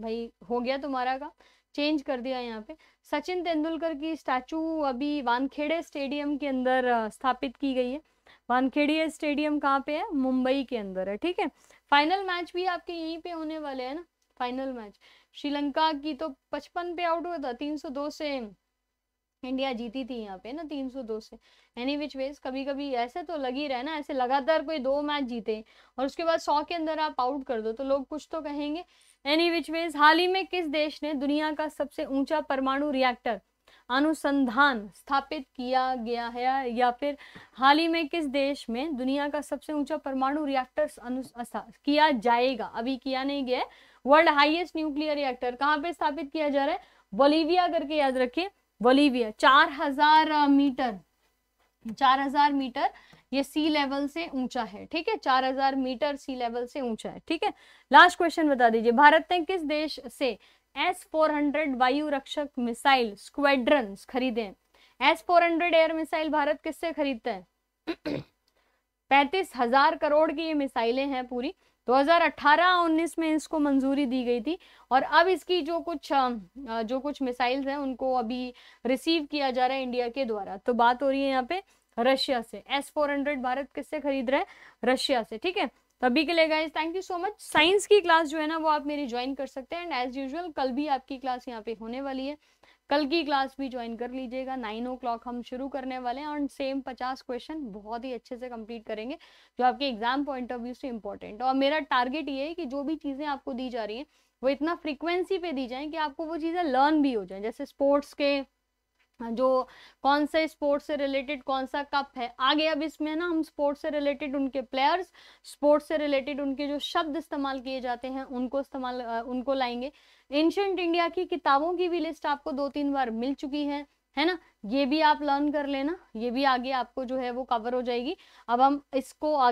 भाई हो गया तुम्हारा का चेंज कर दिया यहाँ पे सचिन तेंदुलकर की स्टैचू अभी वानखेड़े स्टेडियम के अंदर स्थापित की गई है वानखेड़े स्टेडियम कहाँ पे है मुंबई के अंदर है ठीक है फाइनल मैच भी आपके यहीं पे होने वाले हैं ना फाइनल मैच श्रीलंका की तो पचपन पे आउट हुआ था तीन सौ दो से इंडिया जीती थी यहाँ पे ना तीन सौ दो से एनी विच वेज कभी कभी ऐसे तो लग ही ना ऐसे लगातार कोई दो मैच जीते और उसके बाद सौ के अंदर आप आउट कर दो तो लोग कुछ तो कहेंगे एनी विच वेज हाल ही में किस देश ने दुनिया का सबसे ऊंचा परमाणु रिएक्टर अनुसंधान स्थापित किया गया है या फिर हाल ही में किस देश में दुनिया का सबसे ऊंचा परमाणु रिएक्टर किया जाएगा अभी किया नहीं गया वर्ल्ड हाईएस्ट न्यूक्लियर रिएक्टर कहाँ पे स्थापित किया जा रहा है बोलीविया करके याद रखिए बोलीविया चार हजार मीटर चार हजार मीटर ये सी लेवल से ऊंचा है ठीक है चार हजार मीटर सी लेवल से ऊंचा है ठीक है लास्ट क्वेश्चन बता दीजिए भारत ने किस देश से एस फोर हंड्रेड वायु रक्षक मिसाइल स्क्वेड्रन खरीदे हैं S four hundred air missile Bharat किससे खरीदता है (clears throat) पैंतीस हजार करोड़ की ये मिसाइलें हैं पूरी 2018-19 में इसको मंजूरी दी गई थी और अब इसकी जो कुछ जो कुछ मिसाइल्स हैं उनको अभी रिसीव किया जा रहा है इंडिया के द्वारा तो बात हो रही है यहाँ पे रशिया से एस फोर हंड्रेड भारत किससे खरीद रहा है रशिया से ठीक है तभी तो के लिए guys thank you so much science की क्लास जो है ना वो आप मेरी ज्वाइन कर सकते हैं एंड एज यूजल कल भी आपकी क्लास यहाँ पे होने वाली है कल की क्लास भी ज्वाइन कर लीजिएगा नाइन ओ क्लॉक हम शुरू करने वाले हैं और सेम पचास क्वेश्चन बहुत ही अच्छे से कंप्लीट करेंगे जो आपके एग्जाम पॉइंट ऑफ व्यू से इंपॉर्टेंट और मेरा टारगेट ये है कि जो भी चीज़ें आपको दी जा रही हैं वो इतना फ्रिक्वेंसी पे दी जाए कि आपको वो चीज़ें लर्न भी हो जाए जैसे स्पोर्ट्स के हाँ, जो कौन से स्पोर्ट्स से रिलेटेड कौन सा कप है आगे अब इसमें ना हम स्पोर्ट्स से रिलेटेड उनके प्लेयर्स स्पोर्ट्स से रिलेटेड उनके जो शब्द इस्तेमाल किए जाते हैं उनको इस्तेमाल उनको लाएंगे एंशंट इंडिया की किताबों की भी लिस्ट आपको दो तीन बार मिल चुकी है है ना ये भी आप लर्न कर लेना ये भी आगे आपको जो है वो कवर हो जाएगी अब हम इसको